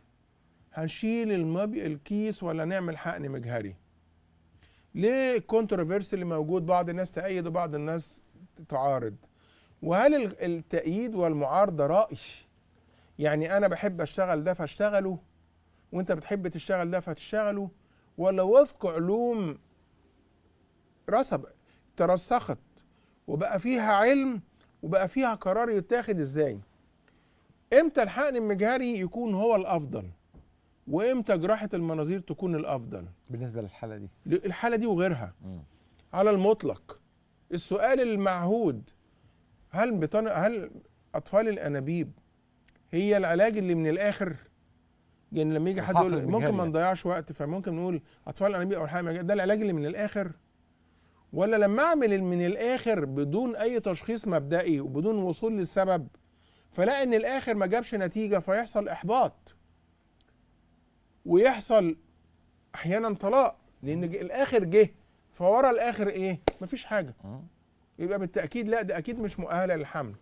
هنشيل المبيض الكيس ولا نعمل حقن مجهري ليه الكونتروفيرسي اللي موجود بعض الناس تأيد وبعض الناس تعارض وهل التأييد والمعارضة رأي يعني أنا بحب أشتغل ده فأشتغله وأنت بتحب تشتغل ده فتشتغله ولا وفق علوم رسب ترسخت وبقى فيها علم وبقى فيها قرار يتاخد ازاي امتى الحقن المجهري يكون هو الافضل وامتى جراحه المناظير تكون الافضل بالنسبه للحاله دي الحاله دي وغيرها م. على المطلق السؤال المعهود هل بطن... هل اطفال الانابيب هي العلاج اللي من الاخر يعني لما يجي حد يقول ممكن ما يعني. نضيعش وقت فممكن نقول اطفال الانابيب او الحاجه ده العلاج اللي من الاخر ولا لما اعمل من الاخر بدون اي تشخيص مبدئي وبدون وصول للسبب فلا ان الاخر ما جابش نتيجه فيحصل احباط ويحصل احيانا طلاق لان الاخر جه فورا الاخر ايه مفيش حاجه آه. يبقى بالتاكيد لا ده اكيد مش مؤهله للحمل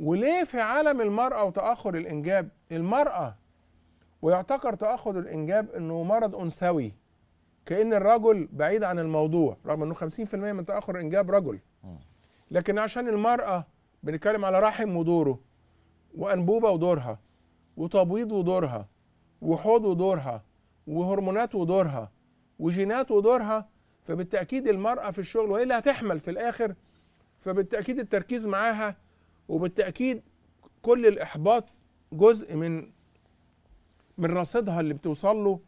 وليه في عالم المراه وتاخر الانجاب المراه ويعتقر تاخر الانجاب انه مرض انثوي كأن الرجل بعيد عن الموضوع رغم أنه 50% من تأخر إنجاب رجل لكن عشان المرأة بنتكلم على رحم ودوره وأنبوبة ودورها وتبويض ودورها وحوض ودورها وهرمونات ودورها وجينات ودورها فبالتأكيد المرأة في الشغل وهي اللي هتحمل في الآخر فبالتأكيد التركيز معاها وبالتأكيد كل الإحباط جزء من من رصيدها اللي بتوصل له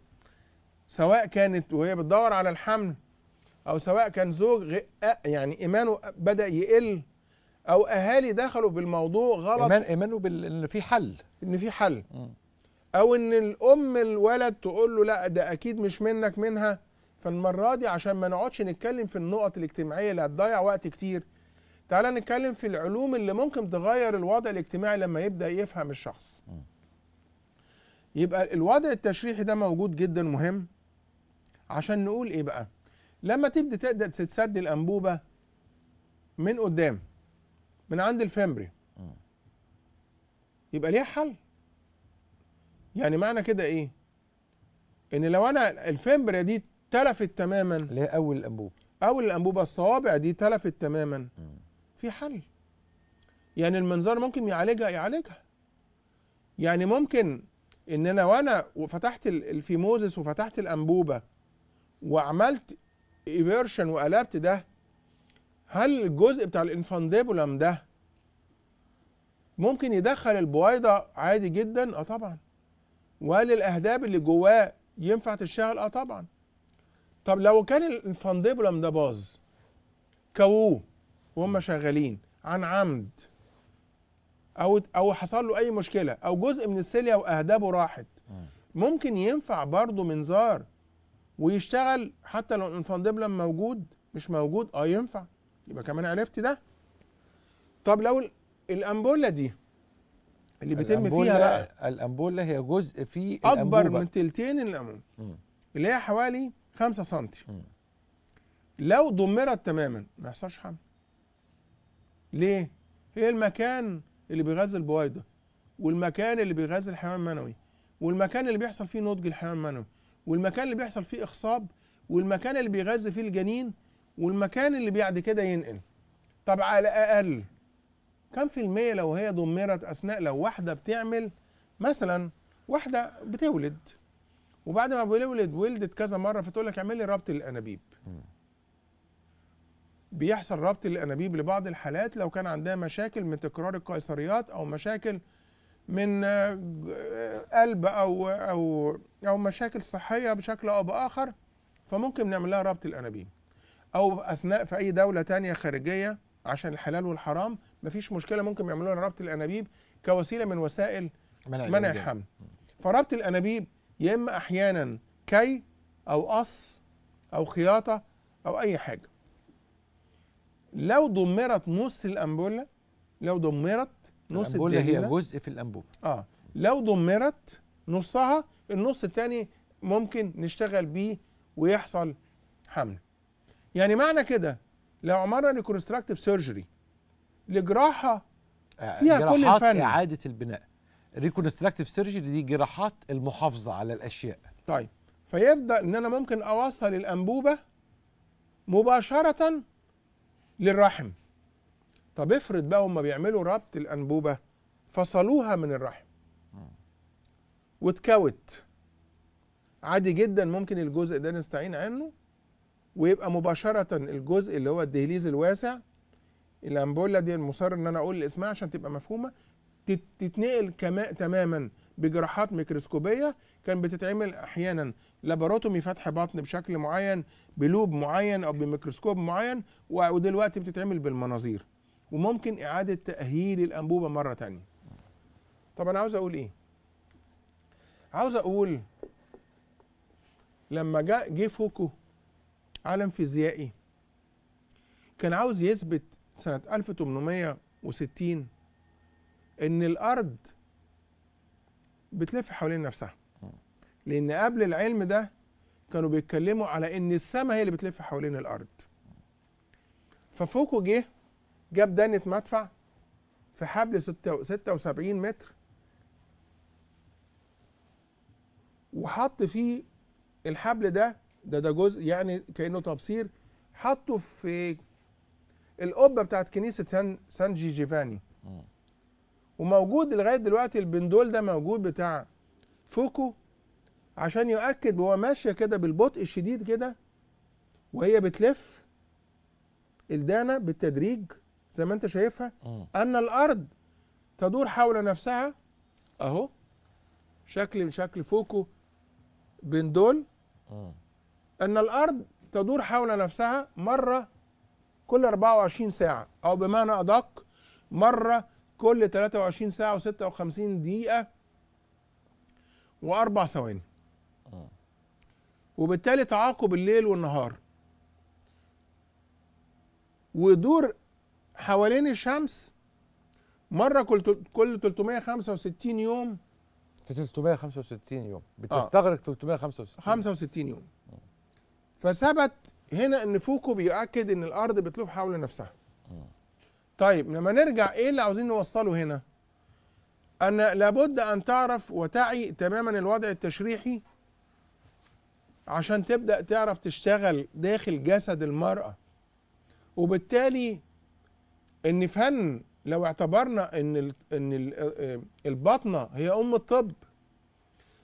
سواء كانت وهي بتدور على الحمل او سواء كان زوج يعني ايمانه بدا يقل او اهالي دخلوا بالموضوع غلط ايمان ايمانه بال... ان في حل ان في حل م. او ان الام الولد تقول له لا ده اكيد مش منك منها فالمره دي عشان ما نقعدش نتكلم في النقط الاجتماعيه اللي هتضيع وقت كتير تعالى نتكلم في العلوم اللي ممكن تغير الوضع الاجتماعي لما يبدا يفهم الشخص م. يبقى الوضع التشريحي ده موجود جدا مهم عشان نقول ايه بقى لما تبدا تقدر تتسد الانبوبه من قدام من عند الفامبري يبقى ليها حل يعني معنى كده ايه ان لو انا الفامبري دي تلفت تماما اللي هي اول الانبوبه اول الانبوبه الصوابع دي تلفت تماما م. في حل يعني المنظار ممكن يعالجها يعالجها يعني ممكن ان انا وانا وفتحت الفيموزس وفتحت الانبوبه وعملت ايفيرشن وقلبت ده هل الجزء بتاع الانفانديبولم ده ممكن يدخل البويضه عادي جدا اه طبعا وهل الاهداب اللي جواه ينفع تشتغل اه طبعا طب لو كان الانفانديبولم ده باظ كووه وهم شغالين عن عمد او او حصل له اي مشكله او جزء من السيليا واهدابه راحت ممكن ينفع برضه منظار ويشتغل حتى لو الانفاندبلم موجود مش موجود اه ينفع يبقى كمان عرفت ده طب لو الامبوله دي اللي بيتم فيها بقى الامبوله هي جزء في اكبر من تلتين الامبوله اللي هي حوالي 5 سم لو دمرت تماما ما يحصلش حمل ليه هي المكان اللي بيغذي البويضه والمكان اللي بيغذي الحيوان المنوي والمكان اللي بيحصل فيه نضج الحيوان المنوي والمكان اللي بيحصل فيه اخصاب والمكان اللي بيغذي فيه الجنين والمكان اللي بعد كده ينقل طب على الاقل كم في المية لو هي ضمرت اثناء لو واحدة بتعمل مثلا واحدة بتولد وبعد ما بيولد ولدت كذا مرة فتقول لك اعمل لي ربط الانابيب بيحصل ربط الانابيب لبعض الحالات لو كان عندها مشاكل من تكرار القيصريات او مشاكل من آه، آه، قلب او او او مشاكل صحيه بشكل او باخر فممكن نعمل لها ربط الانابيب او اثناء في اي دوله تانية خارجيه عشان الحلال والحرام مفيش مشكله ممكن يعملوا لها ربط الانابيب كوسيله من وسائل منع, منع الحمل فربط الانابيب يا اما احيانا كي او قص او خياطه او اي حاجه لو دمرت نص الانبوله لو دمرت نص الأنبولة هي جزء في الأنبوبة اه لو دمرت نصها النص الثاني ممكن نشتغل بيه ويحصل حمل يعني معنى كده لو عملنا ريكونستراكتيف سيرجري لجراحه فيها كل الفن اعاده البناء ريكونستراكتيف سيرجري دي جراحات المحافظه على الاشياء طيب فيبدا ان انا ممكن اوصل الانبوبه مباشره للرحم طب افرض بقى هم بيعملوا ربط الانبوبه فصلوها من الرحم واتكوت عادي جدا ممكن الجزء ده نستعين عنه ويبقى مباشره الجزء اللي هو الدهليز الواسع الامبولا دي المصر ان انا اقول اسمها عشان تبقى مفهومه تتنقل كما تماما بجراحات ميكروسكوبيه كان بتتعمل احيانا لابراتومي فتح بطن بشكل معين بلوب معين او بميكروسكوب معين ودلوقتي بتتعمل بالمناظير وممكن اعاده تاهيل الانبوبه مره تانية طب انا عاوز اقول ايه عاوز اقول لما جاء جه فوكو عالم فيزيائي كان عاوز يثبت سنة 1860 إن الأرض بتلف حوالين نفسها لأن قبل العلم ده كانوا بيتكلموا على إن السماء هي اللي بتلف حوالين الأرض ففوكو جه جاب دانة مدفع في حبل 76 متر وحط فيه الحبل ده ده ده جزء يعني كانه تبصير حطه في القبه بتاعت كنيسه سان سان جي جيفاني وموجود لغايه دلوقتي البندول ده موجود بتاع فوكو عشان يؤكد وهو ماشيه كده بالبطء الشديد كده وهي بتلف الدانه بالتدريج زي ما انت شايفها ان الارض تدور حول نفسها اهو شكل شكل فوكو بين دول ان الارض تدور حول نفسها مره كل 24 ساعه او بمعنى ادق مره كل 23 ساعه و56 دقيقه واربع ثواني وبالتالي تعاقب الليل والنهار ودور حوالين الشمس مره كل كل 365 يوم في 365 يوم آه. بتستغرق آه. 365 65 يوم فثبت هنا ان فوكو بيؤكد ان الارض بتلف حول نفسها طيب لما نرجع ايه اللي عاوزين نوصله هنا ان لابد ان تعرف وتعي تماما الوضع التشريحي عشان تبدا تعرف تشتغل داخل جسد المراه وبالتالي ان فن لو اعتبرنا ان ان البطنه هي ام الطب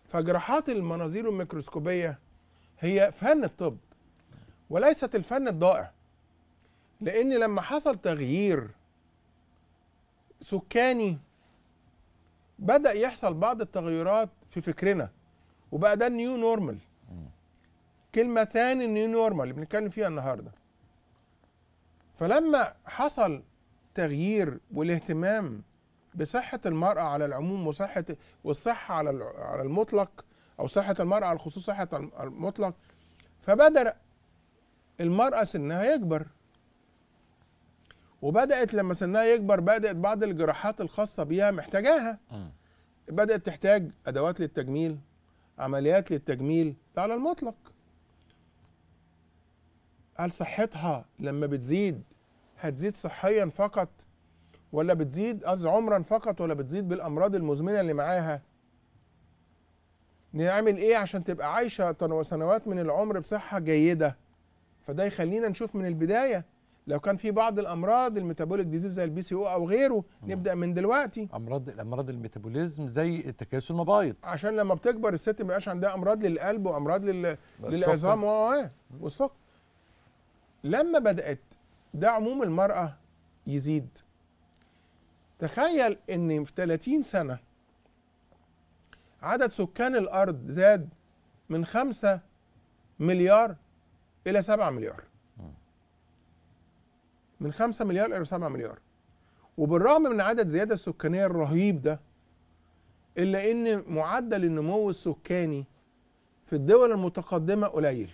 فجراحات المناظير الميكروسكوبيه هي فن الطب وليست الفن الضائع لان لما حصل تغيير سكاني بدا يحصل بعض التغيرات في فكرنا وبقى ده النيو نورمال كلمه ثاني النيو نورمال اللي بنتكلم فيها النهارده فلما حصل التغيير والاهتمام بصحة المرأة على العموم وصحة والصحة على على المطلق أو صحة المرأة على الخصوص صحة المطلق فبدأ المرأة سنها يكبر وبدأت لما سنها يكبر بدأت بعض الجراحات الخاصة بيها محتاجاها بدأت تحتاج أدوات للتجميل عمليات للتجميل على المطلق هل صحتها لما بتزيد هتزيد صحيا فقط ولا بتزيد از عمرا فقط ولا بتزيد بالامراض المزمنه اللي معاها نعمل ايه عشان تبقى عايشه سنوات من العمر بصحه جيده فده يخلينا نشوف من البدايه لو كان في بعض الامراض الميتابوليك ديزيز زي البي سي او او غيره مم. نبدا من دلوقتي امراض الامراض الميتابوليزم زي التكاسل المبايض عشان لما بتكبر الست ما يبقاش عندها امراض للقلب وامراض لل... للعظام والسكر آه، آه، لما بدات ده عموم المرأة يزيد تخيل ان في 30 سنة عدد سكان الأرض زاد من 5 مليار إلى 7 مليار من 5 مليار إلى 7 مليار وبالرغم من عدد زيادة السكانية الرهيب ده إلا إن معدل النمو السكاني في الدول المتقدمة قليل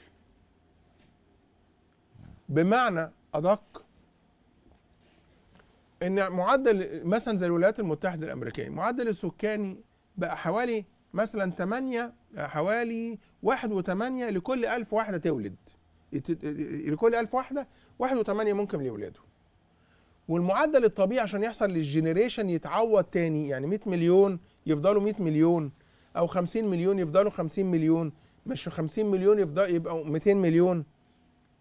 بمعنى ادق ان معدل مثلا زي الولايات المتحده الامريكيه معدل السكاني بقى حوالي مثلا 8 حوالي 1.8 لكل 1000 واحده تولد لكل 1000 واحده 1.8 ممكن لاولاده والمعدل الطبيعي عشان يحصل للجنريشن يتعوض تاني يعني 100 مليون يفضلوا 100 مليون او 50 مليون يفضلوا 50 مليون مش 50 مليون يفضل يبقوا 200 مليون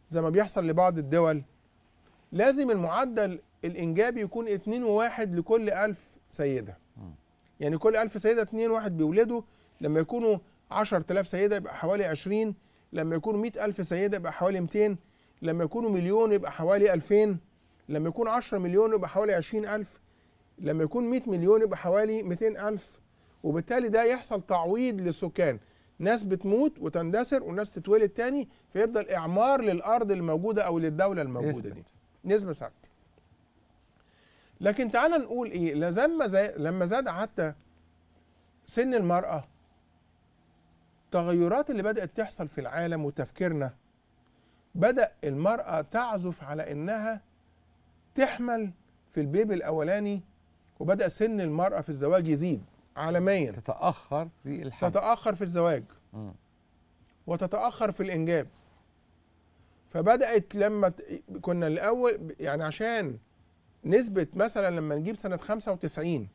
زي ما بيحصل لبعض الدول لازم المعدل الانجابي يكون اتنين وواحد لكل 1000 سيده يعني كل 1000 سيده اتنين واحد بيولدوا لما يكونوا 10000 سيده يبقى حوالي 20 لما يكونوا 100000 سيده يبقى حوالي 200 لما يكونوا مليون يبقى حوالي 2000 لما يكون 10 مليون يبقى حوالي 20000 لما يكون 100 مليون يبقى حوالي 200000 وبالتالي ده يحصل تعويض للسكان ناس بتموت وتندثر وناس تتولد تاني فيفضل اعمار للارض الموجوده او للدوله الموجوده دي نسبه ثابته لكن تعالى نقول ايه لما زاد لما زاد حتى سن المراه التغيرات اللي بدات تحصل في العالم وتفكيرنا بدا المراه تعزف على انها تحمل في البيبي الاولاني وبدا سن المراه في الزواج يزيد عالميا تتاخر في الحمل تتاخر في الزواج م. وتتاخر في الانجاب فبدات لما كنا الاول يعني عشان نسبه مثلا لما نجيب سنه 95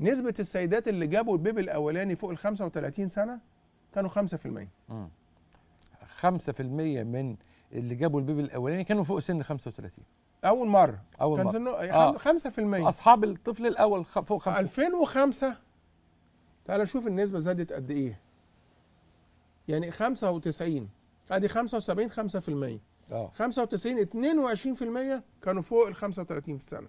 نسبه السيدات اللي جابوا البيبي الاولاني فوق ال 35 سنه كانوا 5% امم 5% من اللي جابوا البيبي الاولاني كانوا فوق سن 35 اول مره اول كان مره كان آه. 5% اصحاب الطفل الاول فوق 5 2005 تعال شوف النسبه زادت قد ايه يعني 95 ادي 75 5% اه 95 22% كانوا فوق ال 35 في سنه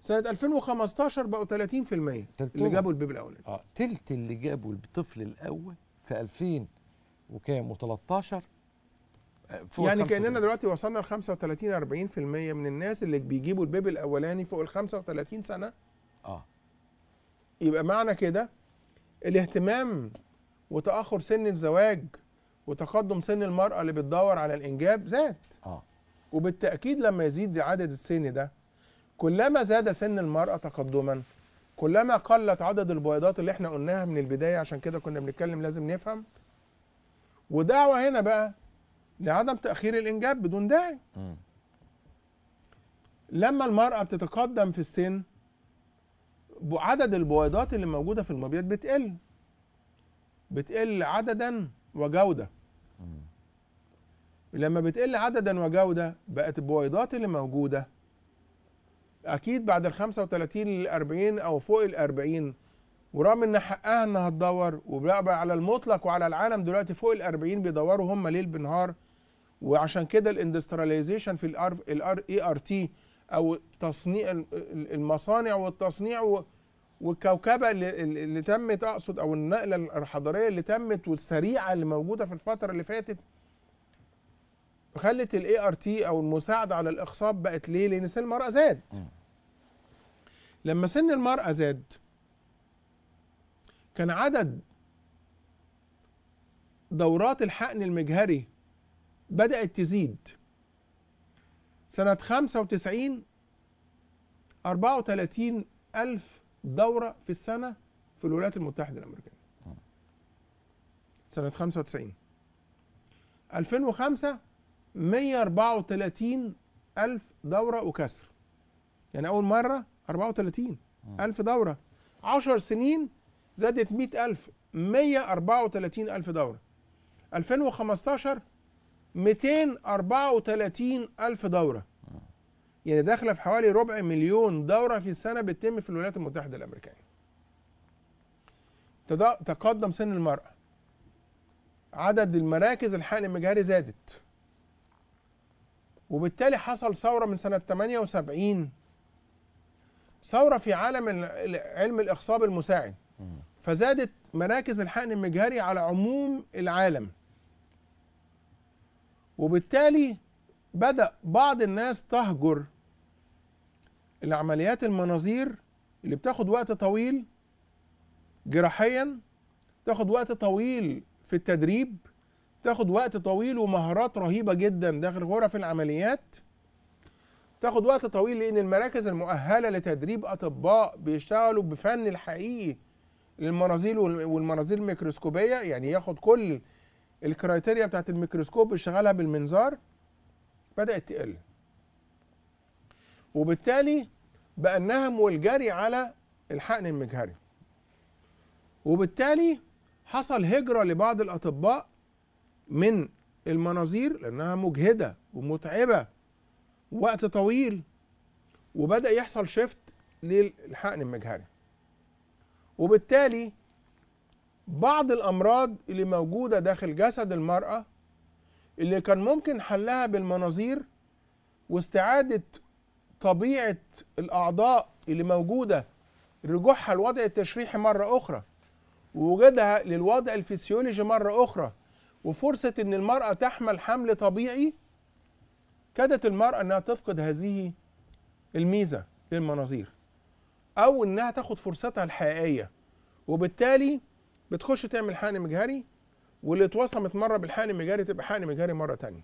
سنه 2015 بقوا 30% اللي جابوا البيبي الاولاني اه تلت اللي جابوا الطفل الاول في 2000 وكام و13 آه، يعني كاننا دلوقتي وصلنا ل 35 40% من الناس اللي بيجيبوا البيبي الاولاني فوق ال 35 سنه اه يبقى معنى كده الاهتمام وتاخر سن الزواج وتقدم سن المرأة اللي بتدور على الإنجاب زاد آه. وبالتأكيد لما يزيد عدد السن ده كلما زاد سن المرأة تقدما كلما قلت عدد البويضات اللي احنا قلناها من البداية عشان كده كنا بنتكلم لازم نفهم ودعوة هنا بقى لعدم تأخير الإنجاب بدون داعي م. لما المرأة بتتقدم في السن عدد البويضات اللي موجودة في المبيض بتقل بتقل عددا وجودة لما بتقل عددا وجودة بقت البويضات اللي موجودة أكيد بعد ال 35 لل 40 أو فوق ال 40 ورغم إن حقها إنها تدور وبقى على المطلق وعلى العالم دلوقتي فوق ال 40 بيدوروا هم ليل بنهار وعشان كده الاندسترياليزيشن في الار اي ار تي او تصنيع المصانع والتصنيع والكوكبه اللي, اللي تمت اقصد او النقله الحضاريه اللي تمت والسريعه اللي موجوده في الفتره اللي فاتت خلت الاي ار تي او المساعده على الاخصاب بقت ليه؟ لان سن المراه زاد. لما سن المراه زاد كان عدد دورات الحقن المجهري بدأت تزيد سنة 95 34 ألف دوره في السنه في الولايات المتحده الامريكيه سنه 95 2005 134 ألف دورة وكسر يعني أول مرة 34 ألف دورة 10 سنين زادت 100 ألف 134 ألف دورة 2015 234 ألف دورة يعني داخله في حوالي ربع مليون دوره في السنه بتتم في الولايات المتحده الامريكيه تقدم سن المراه عدد المراكز الحقن المجهري زادت وبالتالي حصل ثوره من سنه 78 ثوره في عالم علم الاخصاب المساعد فزادت مراكز الحقن المجهري على عموم العالم وبالتالي بدأ بعض الناس تهجر العمليات المناظير اللي بتاخد وقت طويل جراحيا تاخد وقت طويل في التدريب تاخد وقت طويل ومهارات رهيبة جدا داخل غرف العمليات تاخد وقت طويل لأن المراكز المؤهلة لتدريب أطباء بيشتغلوا بفن الحقيقي للمناظير والمناظير الميكروسكوبية يعني ياخد كل الكرايتيريا بتاعت الميكروسكوب يشتغلها بالمنظار بدأت تقل وبالتالي بقى النهم والجري على الحقن المجهري وبالتالي حصل هجرة لبعض الأطباء من المناظير لأنها مجهدة ومتعبة وقت طويل وبدأ يحصل شيفت للحقن المجهري وبالتالي بعض الأمراض اللي موجودة داخل جسد المرأة اللي كان ممكن حلها بالمناظير واستعادة طبيعة الأعضاء اللي موجودة رجوعها الوضع التشريحي مرة أخرى ووجودها للوضع الفسيولوجي مرة أخرى وفرصة إن المرأة تحمل حمل طبيعي كادت المرأة إنها تفقد هذه الميزة للمناظير أو إنها تاخد فرصتها الحقيقية وبالتالي بتخش تعمل حقن مجهري واللي اتوصمت مره بالحقن مجاري تبقى حقن مجاري مره ثانيه.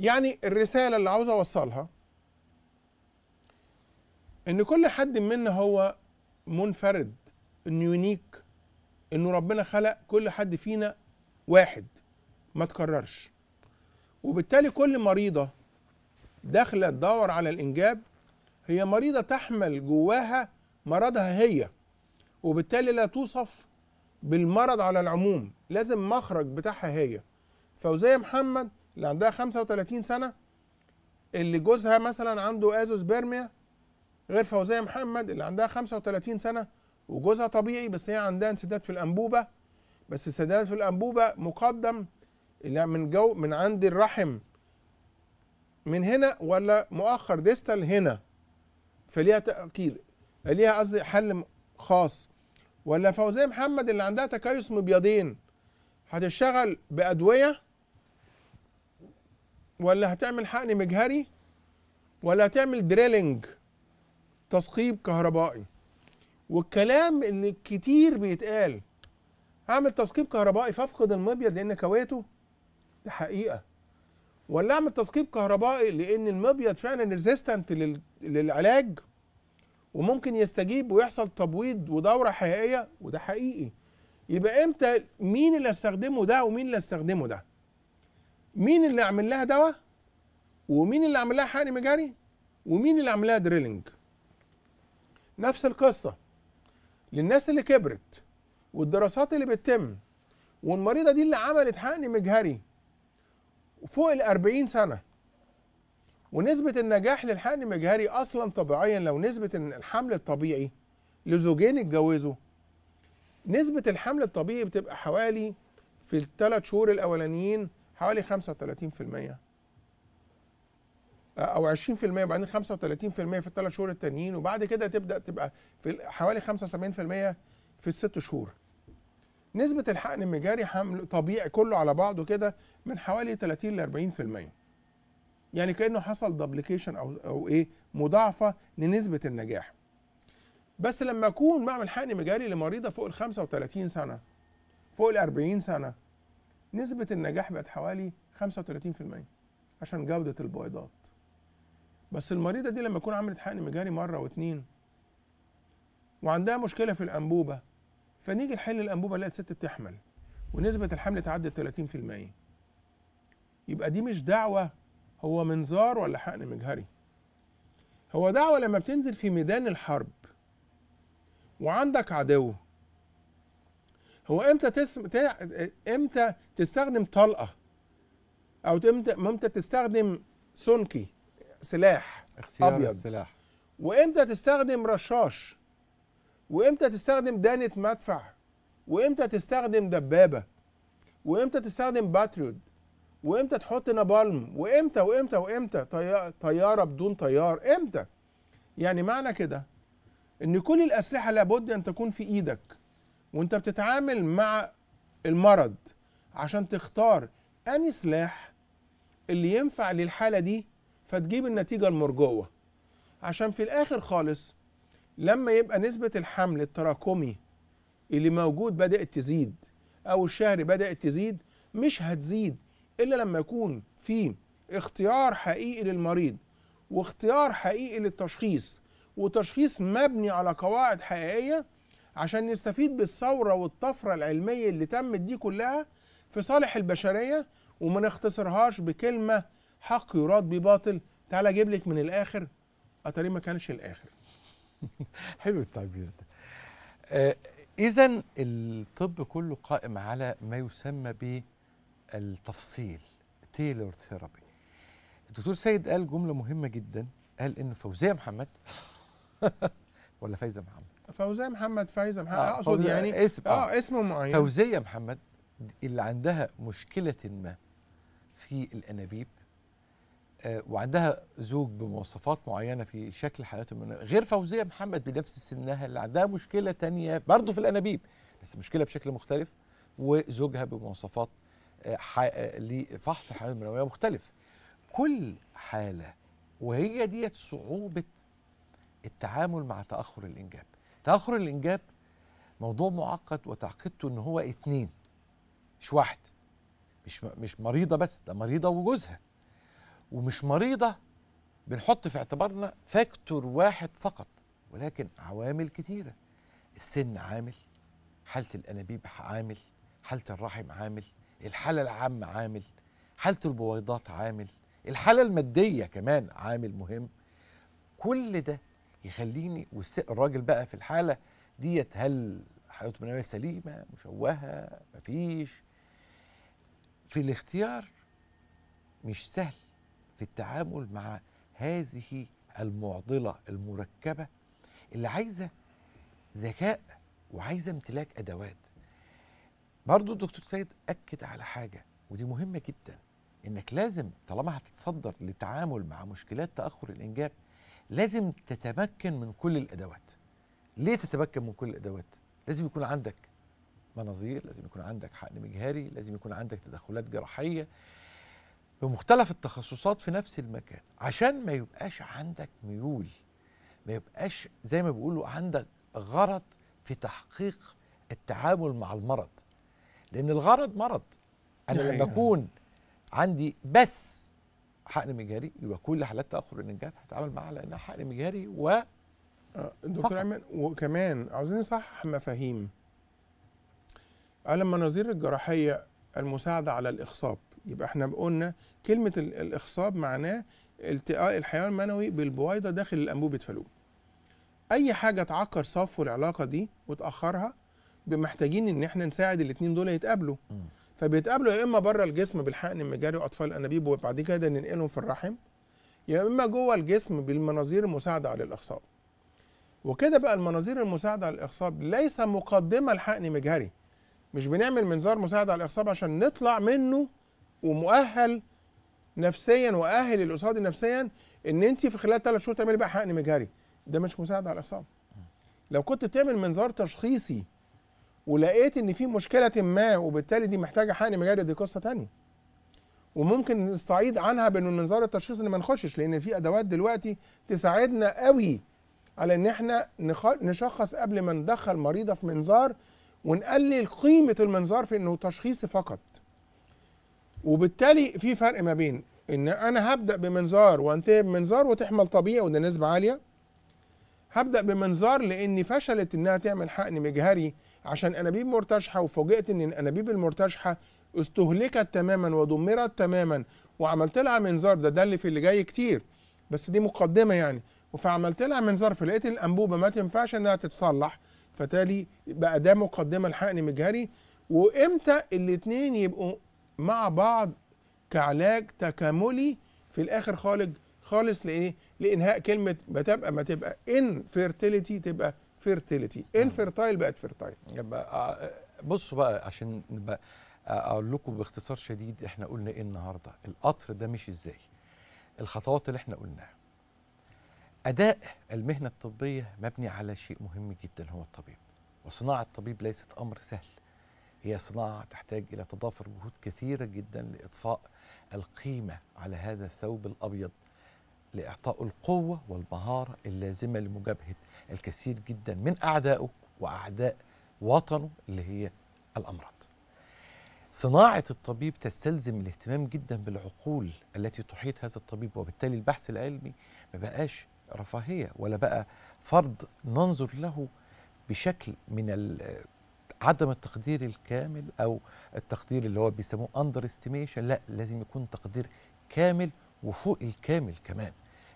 يعني الرساله اللي عاوز اوصلها ان كل حد منا هو منفرد انه يونيك انه ربنا خلق كل حد فينا واحد ما تكررش وبالتالي كل مريضه داخله تدور على الانجاب هي مريضه تحمل جواها مرضها هي وبالتالي لا توصف بالمرض على العموم لازم مخرج بتاعها هي فوزيه محمد اللي عندها 35 سنه اللي جوزها مثلا عنده ازوسبيرميا غير فوزيه محمد اللي عندها 35 سنه وجوزها طبيعي بس هي عندها انسداد في الانبوبه بس السداد في الانبوبه مقدم اللي من جو من عند الرحم من هنا ولا مؤخر ديستال هنا فليها تاكيد ليها قصدي حل خاص ولا فوزيه محمد اللي عندها تكيس مبيضين هتشتغل بادويه ولا هتعمل حقن مجهري ولا هتعمل دريلينج تثقيب كهربائي والكلام اللي كتير بيتقال اعمل تثقيب كهربائي فافقد المبيض لان كويته ده حقيقه ولا اعمل تثقيب كهربائي لان المبيض فعلا ريزيستنت للعلاج وممكن يستجيب ويحصل تبويض ودوره حقيقيه وده حقيقي يبقى امتى مين اللي استخدمه ده ومين اللي استخدمه ده مين اللي عمل لها دواء ومين اللي عمل لها حقن مجاري ومين اللي عمل لها دريلنج نفس القصه للناس اللي كبرت والدراسات اللي بتتم والمريضه دي اللي عملت حقن مجهري فوق ال 40 سنه ونسبة النجاح للحقن مجهري أصلا طبيعيا لو نسبة الحمل الطبيعي لزوجين اتجوزوا نسبة الحمل الطبيعي بتبقى حوالي في الثلاث شهور الأولانيين حوالي 35% أو 20% وبعدين 35% في الثلاث شهور التانيين وبعد كده تبدأ تبقى في حوالي 75% في الست شهور. نسبة الحقن المجاري حمل طبيعي كله على بعضه كده من حوالي 30 ل 40%. يعني كانه حصل دبليكيشن او او ايه مضاعفه لنسبه النجاح بس لما اكون بعمل حقن مجاري لمريضه فوق ال 35 سنه فوق ال 40 سنه نسبه النجاح بقت حوالي 35% عشان جوده البويضات بس المريضه دي لما اكون عملت حقن مجاري مره واثنين وعندها مشكله في الانبوبه فنيجي نحل الانبوبه نلاقي الست بتحمل ونسبه الحمل تعدت 30% يبقى دي مش دعوه هو منظار ولا حقن مجهري هو دعوة لما بتنزل في ميدان الحرب وعندك عدو هو امتى تسم... ت... امتى تستخدم طلقه او امتى امتى تستخدم سنكي سلاح اختيار ابيض السلاح وامتى تستخدم رشاش وامتى تستخدم دانة مدفع وامتى تستخدم دبابه وامتى تستخدم باتريود وامتى تحط نابالم وامتى وامتى وامتى طياره بدون طيار امتى يعني معنى كده ان كل الاسلحه لابد ان تكون في ايدك وانت بتتعامل مع المرض عشان تختار اني سلاح اللي ينفع للحاله دي فتجيب النتيجه المرجوه عشان في الاخر خالص لما يبقى نسبه الحمل التراكمي اللي موجود بدات تزيد او الشهر بدات تزيد مش هتزيد الا لما يكون في اختيار حقيقي للمريض واختيار حقيقي للتشخيص وتشخيص مبني على قواعد حقيقيه عشان نستفيد بالثوره والطفره العلميه اللي تمت دي كلها في صالح البشريه وما نختصرهاش بكلمه حق يراد بباطل تعالى اجيب لك من الاخر اتاري ما كانش الاخر حلو التعبير ده آه اذا الطب كله قائم على ما يسمى ب التفصيل تيلور ثيرابي الدكتور سيد قال جمله مهمه جدا قال ان فوزيه محمد ولا فايزه محمد فوزيه محمد فايزه محمد آه اقصد يعني اسم اه, آه اسم معين فوزيه محمد اللي عندها مشكله ما في الانابيب آه وعندها زوج بمواصفات معينه في شكل حياته من غير فوزيه محمد بنفس سنها اللي عندها مشكله تانية برضه في الانابيب بس مشكله بشكل مختلف وزوجها بمواصفات لفحص الحالات المنويه مختلف كل حالة وهي ديت صعوبة التعامل مع تأخر الإنجاب تأخر الإنجاب موضوع معقد وتعقيدته إن هو اتنين مش واحد مش مش مريضة بس ده مريضة وجوزها ومش مريضة بنحط في اعتبارنا فاكتور واحد فقط ولكن عوامل كتيرة السن عامل حالة الأنابيب عامل حالة الرحم عامل الحاله العامه عامل حاله البويضات عامل الحاله الماديه كمان عامل مهم كل ده يخليني والراجل بقى في الحاله ديت هل حياته المنويه سليمه مشوهه مفيش في الاختيار مش سهل في التعامل مع هذه المعضله المركبه اللي عايزه ذكاء وعايزه امتلاك ادوات برضو الدكتور سيد اكد على حاجه ودي مهمه جدا انك لازم طالما هتتصدر للتعامل مع مشكلات تاخر الانجاب لازم تتمكن من كل الادوات ليه تتمكن من كل الادوات لازم يكون عندك مناظير لازم يكون عندك حقن مجهري لازم يكون عندك تدخلات جراحيه بمختلف التخصصات في نفس المكان عشان ما يبقاش عندك ميول ما يبقاش زي ما بيقولوا عندك غرض في تحقيق التعامل مع المرض لان الغرض مرض انا لما اكون عندي بس حقن مجهري يبقى كل حالات تاخر الانجاب هتعامل معاها لانها حقن مجهري و آه، دكتور ايمن وكمان عاوزين نصحح مفاهيم لما نظير الجراحيه المساعده على الاخصاب يبقى احنا قلنا كلمه الاخصاب معناه التقاء الحيوان المنوي بالبويضه داخل الانبوبه فالوب اي حاجه تعكر صفو العلاقه دي وتاخرها محتاجين ان احنا نساعد الاثنين دول يتقابلوا فبيتقابلوا يا اما بره الجسم بالحقن المجاري واطفال الانابيب وبعد كده ننقلهم في الرحم يا اما جوه الجسم بالمناظير المساعده على الاخصاب وكده بقى المناظير المساعده على الاخصاب ليس مقدمه لحقن مجهري مش بنعمل منظار مساعد على الاخصاب عشان نطلع منه ومؤهل نفسيا واهل الاصابه نفسيا ان انت في خلال ثلاث شهور تعملي بقى حقن مجهري ده مش مساعد على الاخصاب لو كنت بتعمل منظار تشخيصي ولقيت ان في مشكله ما وبالتالي دي محتاجه حقن مجاري دي قصه ثانيه وممكن نستعيد عنها بالانذار التشخيص ان ما نخشش لان في ادوات دلوقتي تساعدنا قوي على ان احنا نشخص قبل ما ندخل مريضه في منظار ونقلل قيمه المنظار في انه تشخيصي فقط وبالتالي في فرق ما بين ان انا هبدا بمنظار وانتهي بمنظار وتحمل طبيعي وده نسبه عاليه هبدا بمنظار لان فشلت انها تعمل حقن مجهري عشان انابيب مرتشحه وفوجئت ان الانابيب المرتشحه استهلكت تماما ودمرت تماما وعملت لها منظار ده ده اللي في اللي جاي كتير بس دي مقدمه يعني فعملت لها منظار فلقيت الانبوبه ما تنفعش انها تتصلح فتالي بقى ده مقدمه لحقن مجهري وامتى الاثنين يبقوا مع بعض كعلاج تكاملي في الاخر خالص خالص لايه؟ لانهاء كلمه ما تبقى ما تبقى انفيرتيليتي تبقى فيرتيليتي انفيرتايل بقت فيرتايل يبقى آه، بصوا بقى عشان آه، اقول لكم باختصار شديد احنا قلنا ايه النهارده القطر ده مشي ازاي الخطوات اللي احنا قلناها اداء المهنه الطبيه مبني على شيء مهم جدا هو الطبيب وصناعه الطبيب ليست امر سهل هي صناعه تحتاج الى تضافر جهود كثيره جدا لاضفاء القيمه على هذا الثوب الابيض لإعطائه القوة والمهارة اللازمة لمجابهة الكثير جدا من أعدائه وأعداء وطنه اللي هي الأمراض صناعة الطبيب تستلزم الاهتمام جدا بالعقول التي تحيط هذا الطبيب وبالتالي البحث العلمي ما بقاش رفاهية ولا بقى فرض ننظر له بشكل من عدم التقدير الكامل أو التقدير اللي هو بيسموه استيميشن لا لازم يكون تقدير كامل وفوق الكامل كمان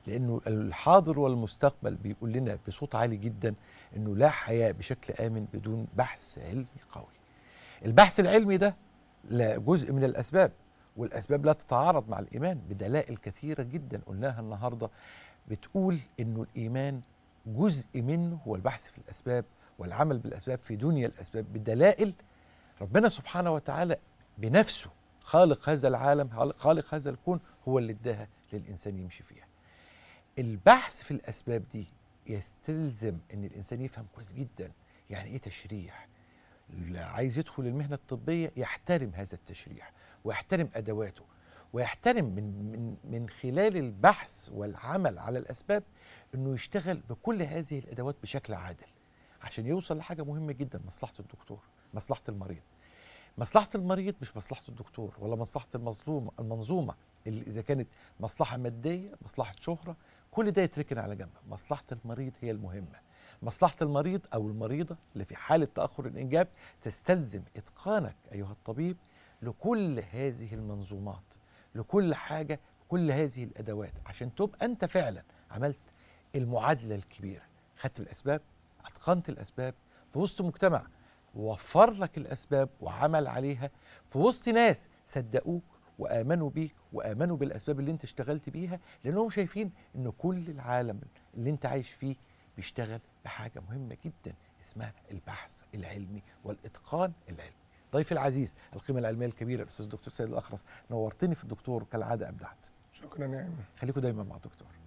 لانه الحاضر والمستقبل بيقول لنا بصوت عالي جدا انه لا حياه بشكل امن بدون بحث علمي قوي. البحث العلمي ده لا جزء من الاسباب والاسباب لا تتعارض مع الايمان بدلائل كثيره جدا قلناها النهارده بتقول انه الايمان جزء منه هو البحث في الاسباب والعمل بالاسباب في دنيا الاسباب بدلائل ربنا سبحانه وتعالى بنفسه خالق هذا العالم خالق هذا الكون هو اللي اداها للإنسان يمشي فيها البحث في الأسباب دي يستلزم أن الإنسان يفهم كويس جدا يعني إيه تشريح عايز يدخل المهنة الطبية يحترم هذا التشريح ويحترم أدواته ويحترم من, من, من خلال البحث والعمل على الأسباب أنه يشتغل بكل هذه الأدوات بشكل عادل عشان يوصل لحاجة مهمة جدا مصلحة الدكتور مصلحة المريض مصلحه المريض مش مصلحه الدكتور ولا مصلحه المظلوم المنظومه اللي اذا كانت مصلحه ماديه مصلحه شهره كل ده يتركن على جنب مصلحه المريض هي المهمه مصلحه المريض او المريضه اللي في حاله تاخر الانجاب تستلزم اتقانك ايها الطبيب لكل هذه المنظومات لكل حاجه كل هذه الادوات عشان تبقى انت فعلا عملت المعادله الكبيره خدت الاسباب اتقنت الاسباب في وسط مجتمع وفر لك الأسباب وعمل عليها في وسط ناس صدقوك وآمنوا بيك وآمنوا بالأسباب اللي أنت اشتغلت بيها لأنهم شايفين إن كل العالم اللي أنت عايش فيه بيشتغل بحاجة مهمة جدا اسمها البحث العلمي والإتقان العلمي ضيفي العزيز القيمة العلمية الكبيرة الأستاذ الدكتور سيد الأخرس نورتني في الدكتور كالعادة أبدعت شكرا يا خليكم دايما مع الدكتور